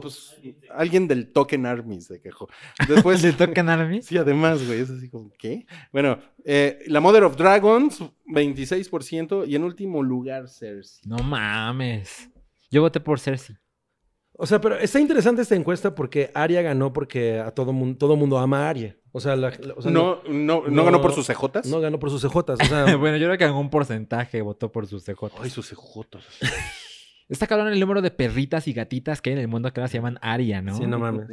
Pues, ¿Alguien, del Token Army se quejó. Después, [LAUGHS] ¿Del Token Army? Sí, además, güey. Es así como, ¿qué? Bueno, eh, la Mother of Dragons, 26%. Y en último lugar, Cersei.
No mames. Yo voté por Cersei. O sea, pero está interesante esta encuesta porque Aria ganó porque a todo mundo, todo mundo ama a Aria. O sea, no, ganó por sus CJs. No ganó por sus CJs. [LAUGHS]
bueno, yo creo que algún porcentaje votó por sus CJs. Ay, sus CJs. [LAUGHS] Está cabrón el número de perritas y gatitas que hay en el mundo que ahora se llaman Aria, ¿no? Sí, no mames.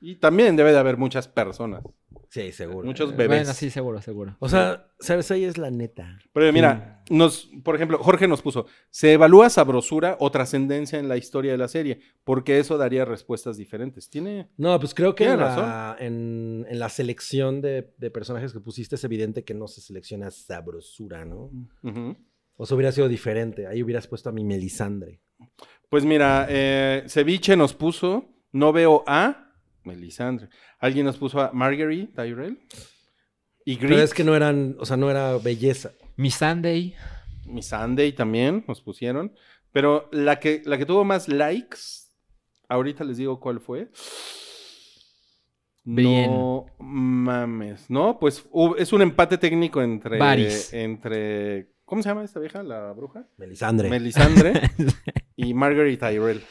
Y también debe de haber muchas personas. Sí, seguro. Muchos eh, bebés. Bueno, sí, seguro, seguro. O sea,
ahí es la neta. Pero mira,
nos, por ejemplo, Jorge nos puso, se evalúa sabrosura o trascendencia en la historia de la serie, porque eso daría respuestas diferentes. Tiene. No, pues creo que
en la, selección de, personajes que pusiste es evidente que no se selecciona sabrosura, ¿no? O sea, hubiera sido diferente. Ahí hubieras
puesto a mi Melisandre. Pues mira, eh, Ceviche nos puso, no veo a Melisandre. ¿Alguien nos puso a Marguerite Tyrell? Y La Pero es que no eran, o sea, no era belleza. mi Missandei también nos pusieron. Pero la que, la que tuvo más likes, ahorita les digo cuál fue. No mames. No, pues es un empate técnico entre. Entre. ¿Cómo se llama esta vieja? La bruja. Melisandre. Melisandre [LAUGHS] y Marguerite Tyrell.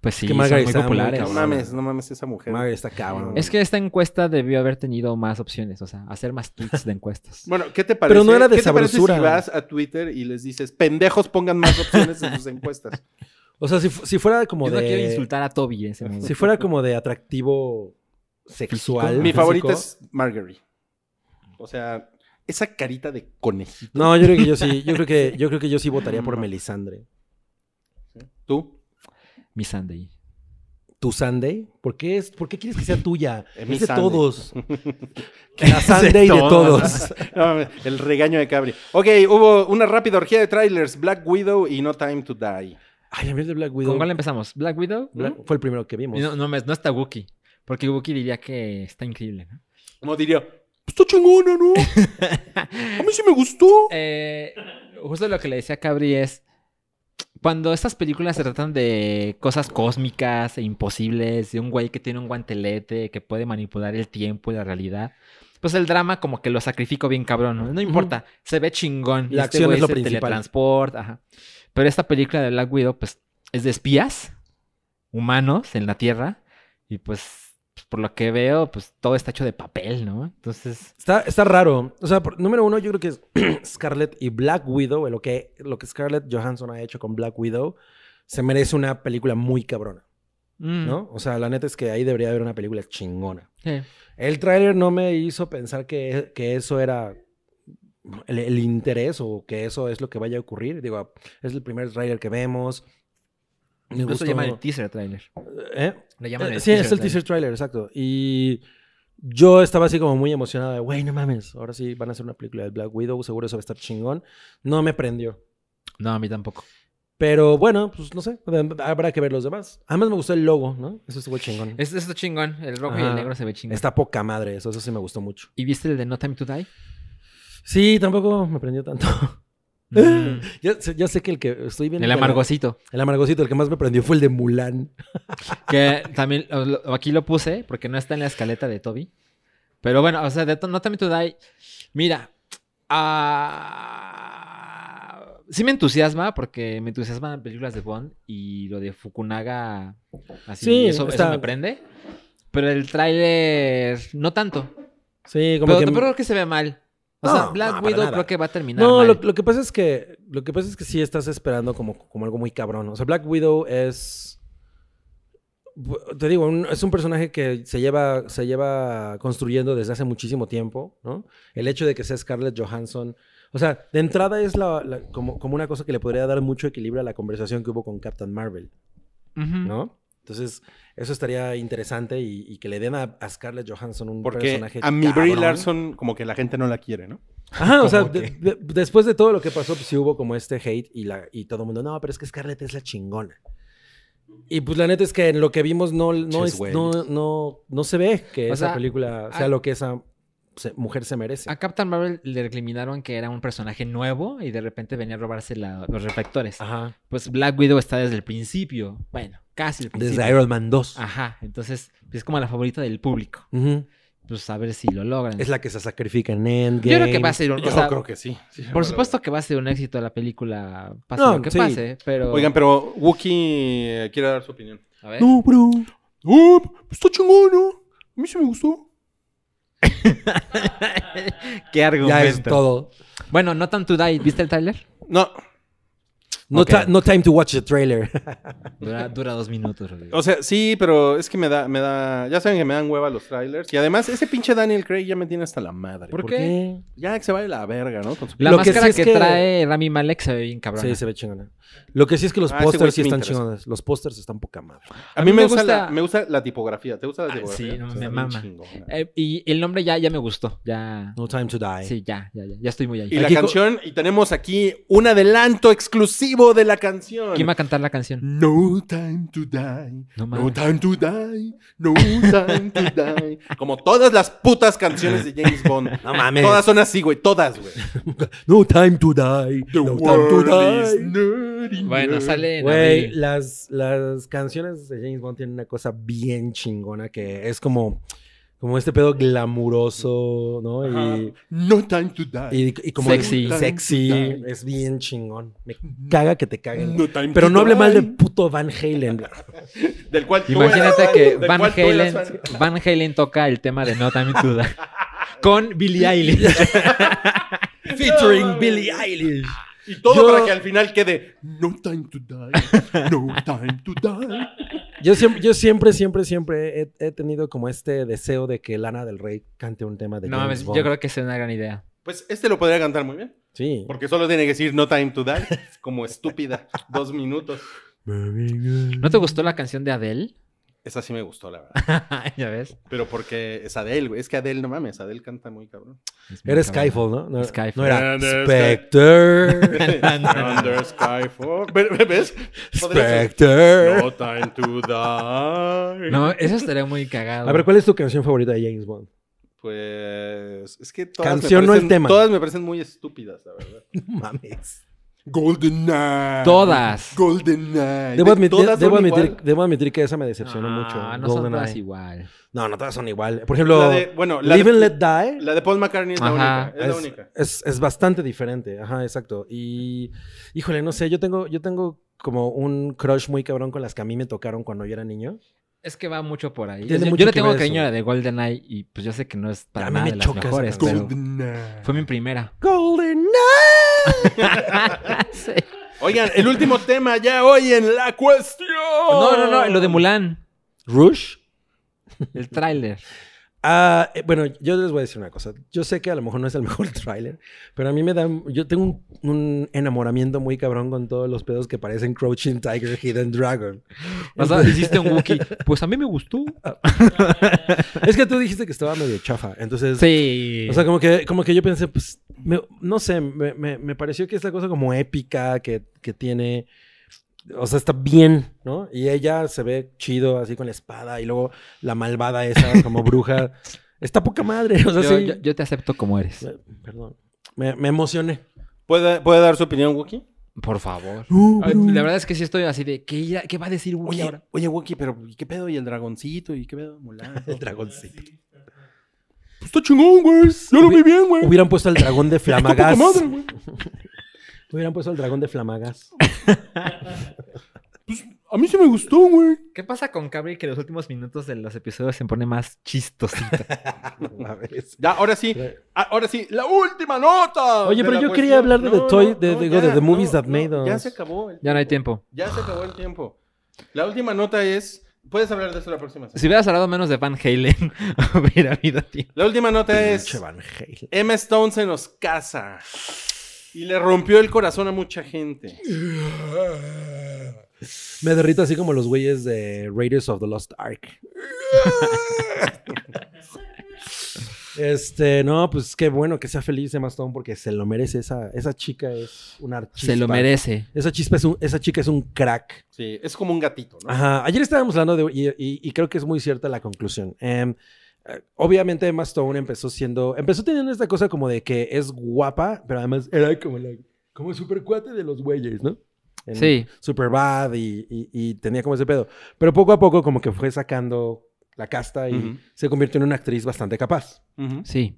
Pues sí, que son muy populares. no mames, no mames esa mujer. está cabrón. Es
que esta encuesta debió haber tenido más opciones, o sea, hacer más tweets de
encuestas. [LAUGHS] Bueno, ¿qué te parece? Pero no era de ¿Qué si vas a Twitter y les dices, pendejos, pongan más opciones en sus [LAUGHS] encuestas? O sea, si, si fuera como Yo de... no quiero insultar a Toby en ese momento. Si
fuera como de atractivo sexual. Mi favorita es
Marguerite. O sea, esa carita de conejito. No, yo creo que yo sí, yo creo que, [LAUGHS] yo creo que yo sí votaría por
Melisandre. ¿Tú? mi Sunday. ¿Tu Sunday? ¿Por qué, es, ¿por quieres que sea tuya? [LAUGHS] [LAUGHS] es de todos. La Sunday de todos.
[LAUGHS] el regaño de Cabri. Ok, hubo una rápida orgía de trailers. Black Widow y No Time to Die.
Ay, a ver de Black Widow. ¿Con cuál empezamos? ¿Black Widow? fue el primero que vimos.
No,
está Wookiee. Porque Wookiee diría que está increíble, ¿no?
diría, pues está chingona,
¿no? a mí sí me gustó. Eh, justo lo que le decía Cabri es cuando estas películas se tratan de cosas cósmicas e imposibles, de un güey que tiene un guantelete, que puede manipular el tiempo y la realidad, pues el drama como que lo sacrifico bien cabrón, no, importa, se ve chingón. La este acción es lo principal. ajá. Pero esta película de Black Widow, pues, es de espías humanos en la Tierra
y pues por lo que veo, pues todo está hecho de papel, ¿no?
Entonces.
Está, raro. O sea, número uno, yo creo que [CLEARS THROAT] Scarlett y Black Widow, lo que, lo que Scarlett Johansson ha hecho con Black Widow, se merece una película muy cabrona. Mm. ¿No? O sea, la neta es que ahí debería haber una película chingona. El tráiler no me hizo pensar que, eso era el, el, interés o que eso es lo que vaya a ocurrir. Digo, es el primer tráiler que vemos. Me gustó... el
teaser trailer.
¿Eh? Le llaman eh, el sí, es el teaser trailer, exacto. Y yo estaba así como muy emocionado de, güey, no mames, ahora sí van a hacer una película de Black Widow, seguro eso va a estar chingón. No me prendió. No, a mí tampoco. Pero bueno, pues no sé, habrá que ver los demás. Además me gustó el logo, ¿no? Eso estuvo chingón. Eso está chingón, el rojo y el negro se ve chingón. Está poca madre, eso, eso sí me gustó mucho. ¿Y viste el de No Time to Die? Sí, tampoco me prendió tanto. Mm. Yo Ya, sé que el que estoy viendo. El amargosito. el amargosito, el que más me prendió fue el de Mulan. que también
aquí lo puse porque no está en la escaleta de Toby. Pero bueno, o sea, no también die Mira, ah, sí me entusiasma porque me entusiasman películas de Bond y lo de Fukunaga. Así, eso, me prende. Pero el tráiler no tanto. Sí, como pero que... Pero creo que se ve mal. O sea, Black Widow creo que va a terminar. No, Lo,
que pasa es que. Lo que pasa es que sí estás esperando como, como algo muy cabrón. O sea, Black Widow es. Te digo, es un personaje que se lleva, se lleva construyendo desde hace muchísimo tiempo, ¿no? El hecho de que sea Scarlett Johansson. O sea, de entrada es la, como, una cosa que le podría dar mucho equilibrio a la conversación que hubo con Captain Marvel, ¿no? Entonces, eso estaría interesante y, que le den a, Scarlett Johansson un Porque personaje. A mi Larson,
como que la gente no la quiere, ¿no? Ajá, o [LAUGHS] sea,
después de todo lo que pasó, pues sí hubo como este hate y, la, y todo el mundo, no, pero es que Scarlett es la chingona. Y pues la neta es que en lo que vimos no, no, no, no, se ve que esa película sea lo que esa mujer se merece.
A Captain Marvel le declinaron que era un personaje nuevo y de repente venía a robarse los reflectores. Ajá. Pues Black Widow está desde el principio. Bueno, casi el principio. Desde Iron Man 2. Ajá. Entonces, es como la favorita del público. Pues a ver si lo logran. Es la que se sacrifica en Endgame. Yo creo que va a ser Yo creo que sí. por supuesto que va a ser un éxito la película, pase lo que pase, pero... Oigan,
pero Wookie eh, quiere dar su opinión. A ver. No, pero... No, pues está chingón, ¿no? A mí sí me gustó.
[LAUGHS] Qué argumento. Ya es todo. Bueno, No tanto. Die, ¿viste el tráiler? No.
No, no time to watch the trailer. [LAUGHS]
dura, dos minutos.
O sea, sí, pero es que me da, me da. Ya saben que me dan hueva los trailers. Y además, ese pinche Daniel Craig ya me tiene hasta la madre. ¿Por, qué? Ya que se de la verga, ¿no? Con su... La Lo máscara que, que, trae
Rami Malek se ve bien cabrón. Sí, se ve chingona. Lo que sí es que los posters ah, pósters sí están chingones. Los pósters están poca madre. A, mí, me, gusta, La,
me gusta la tipografía. ¿Te gusta la tipografía? sí, no, me mama.
Eh, y el nombre ya, ya me gustó. Ya. No time to die. Sí, ya, ya, ya. Ya estoy muy ahí. Y la canción,
y tenemos aquí un adelanto exclusivo de la canción. ¿Quién va
a cantar la canción?
No time to die. No, time to die. No time to die. [LAUGHS] Como todas las putas canciones de James Bond. [LAUGHS] No mames. Todas son así, güey. Todas, güey. [LAUGHS] No time to die. The no time to die.
Bueno, sale. Güey, las, las canciones de James Bond tienen una cosa bien chingona que es como como este pedo glamuroso, ¿no? Y, no time to die. como sexy, sexy, es bien chingón. Me caga que te caguen. Pero no hable mal de puto Van Halen. [LAUGHS] del cual Imagínate que
Van Halen, [LAUGHS] Van Halen toca el tema de No time to die con Billie Eilish.
[LAUGHS] Featuring Billie Eilish. Y todo para que al final quede
No time to die.
No time to die yo siempre, yo siempre, siempre, siempre he, tenido como este deseo de que Lana del Rey cante un tema de no, Yo creo que es una gran idea.
Pues este lo podría cantar muy bien. Sí. Porque solo tiene que decir No Time to Die, como estúpida, dos minutos.
[LAUGHS] ¿No
te gustó la canción de Adele? Esa sí me gustó, la verdad. [LAUGHS] ya ves. Pero porque es Adele, güey. Es que Adele, no mames, Adele canta muy cabrón. Era Skyfall, ¿no? No, Skyfall. no era Under Spectre. Under Skyfall. [LAUGHS] ¿Ves? Spectre. No time to die. No, esa estaría muy cagada. A ver, ¿cuál
es tu canción favorita de James Bond?
Pues es que todas canción me parecen, no es tema. Todas me parecen muy estúpidas, la verdad. [LAUGHS] mames. GoldenEye. Todas. GoldenEye. Debo admitir, ¿Todas debo, admitir,
debo admitir que esa me decepcionó mucho. No son todas igual. No, no todas son igual. Por ejemplo, la de, bueno, Live and Let
Die. La de Paul McCartney es la
única. Es, la única. Es, bastante diferente. Ajá, exacto. Y, híjole, no sé, yo tengo, yo tengo como un crush muy cabrón con las que a mí me tocaron cuando yo era niño.
Es que va mucho por ahí. yo, le tengo cariño
a la de GoldenEye y pues yo sé que no es para mí nada me de las mejores, Fue
mi primera. GoldenEye. [LAUGHS] Oigan, el
último tema ya hoy en la cuestión.
No, no, no, lo
de Mulan. Rush. El tráiler. Ah, eh, bueno, yo les voy a decir una cosa. Yo sé que a lo mejor no es el mejor [LAUGHS] tráiler, pero a mí me da... Yo tengo un, enamoramiento muy cabrón con todos los pedos que parecen Crouching Tiger, Hidden Dragon. O sea, hiciste un Wookiee. [LAUGHS] Pues a mí me gustó. es que tú dijiste que estaba medio chafa, entonces... Sí. O sea, como que, como que yo pensé, pues no sé, me, pareció que es cosa como épica que, tiene. O sea, está bien, ¿no? Y ella se ve chido así con la espada y luego la malvada esa como bruja. [LAUGHS] Está poca madre. O sea, yo, sí. yo, te acepto como eres. Eh,
perdón. Me, emocioné. ¿Puede, ¿Puede dar su opinión, Wookie? Por favor. la verdad
es que sí estoy así de, ¿qué, qué va a decir Wookie ahora? Oye, Wookie, pero ¿qué pedo? ¿Y el dragoncito? ¿Y qué pedo? [LAUGHS] el dragoncito.
Pues está chingón, güey. Yo lo vi bien, güey. Hubieran puesto
al dragón de [LAUGHS] Flamagas. madre, [LAUGHS] Hubieran puesto al dragón de Flamagas. pues a mí sí me gustó, güey.
¿Qué pasa con Cabri que los últimos minutos de los episodios se pone más chistosita?
[LAUGHS] ya, ahora sí. Ah, ahora sí, la última nota. Oye, pero yo quería hablar de The de, Movies
That Made Us. Ya se acabó. El ya no hay tiempo.
Ya se acabó el tiempo. La última nota es Puedes hablar de eso la próxima semana. Si
hubieras hablado menos de Van Halen, [LAUGHS] hubiera habido tiempo. La última nota es... Van Halen. Emma
Stone se nos casa. Y le rompió el corazón a mucha gente.
Me derrito así como los güeyes de Raiders of the Lost Ark. [LAUGHS] Este, no, pues qué bueno que sea feliz Emma Stone porque se lo merece. Esa, esa chica es un artista. Se lo merece. Esa, chispa es esa chica es un crack.
Sí, es como un gatito,
¿no? Ajá. Ayer estábamos hablando de. Y, creo que es muy cierta la conclusión. Em, eh, obviamente Emma Stone empezó siendo. Empezó teniendo esta cosa como de que es guapa, pero además era como la. Como super cuate de los güeyes, ¿no? sí. Super bad y, y tenía como ese pedo. Pero poco a poco como que fue sacando la casta y se convirtió en una actriz bastante capaz. Sí.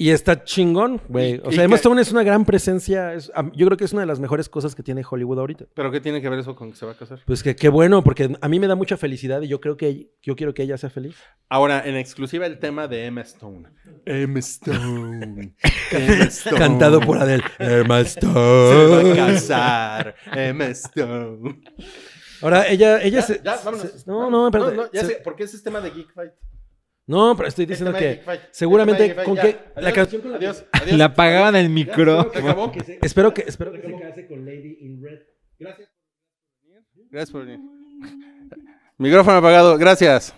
Y está chingón, güey. O sea, Emma Stone es una gran presencia. yo creo que es una de las mejores cosas que tiene Hollywood ahorita.
¿Pero qué tiene que ver eso con que se va a casar? Pues que qué
bueno, porque a mí me da mucha felicidad y yo creo que yo quiero que ella sea feliz.
Ahora, en exclusiva el tema de Emma Stone.
Emma Stone.
[LAUGHS] Cantado por Adele. Emma Stone. Se va a casar. Emma Stone. Ahora, ella, ella ya, se, vámonos, No, no, perdón. No, no, ya porque es este tema de Geek Fight.
No, pero estoy este diciendo que este seguramente con que la canción con la... adiós. La apagaban el micro. acabó, [LAUGHS] espero que espero que, que
se case con Lady in Red. Gracias. Gracias por venir. Micrófono apagado. Gracias.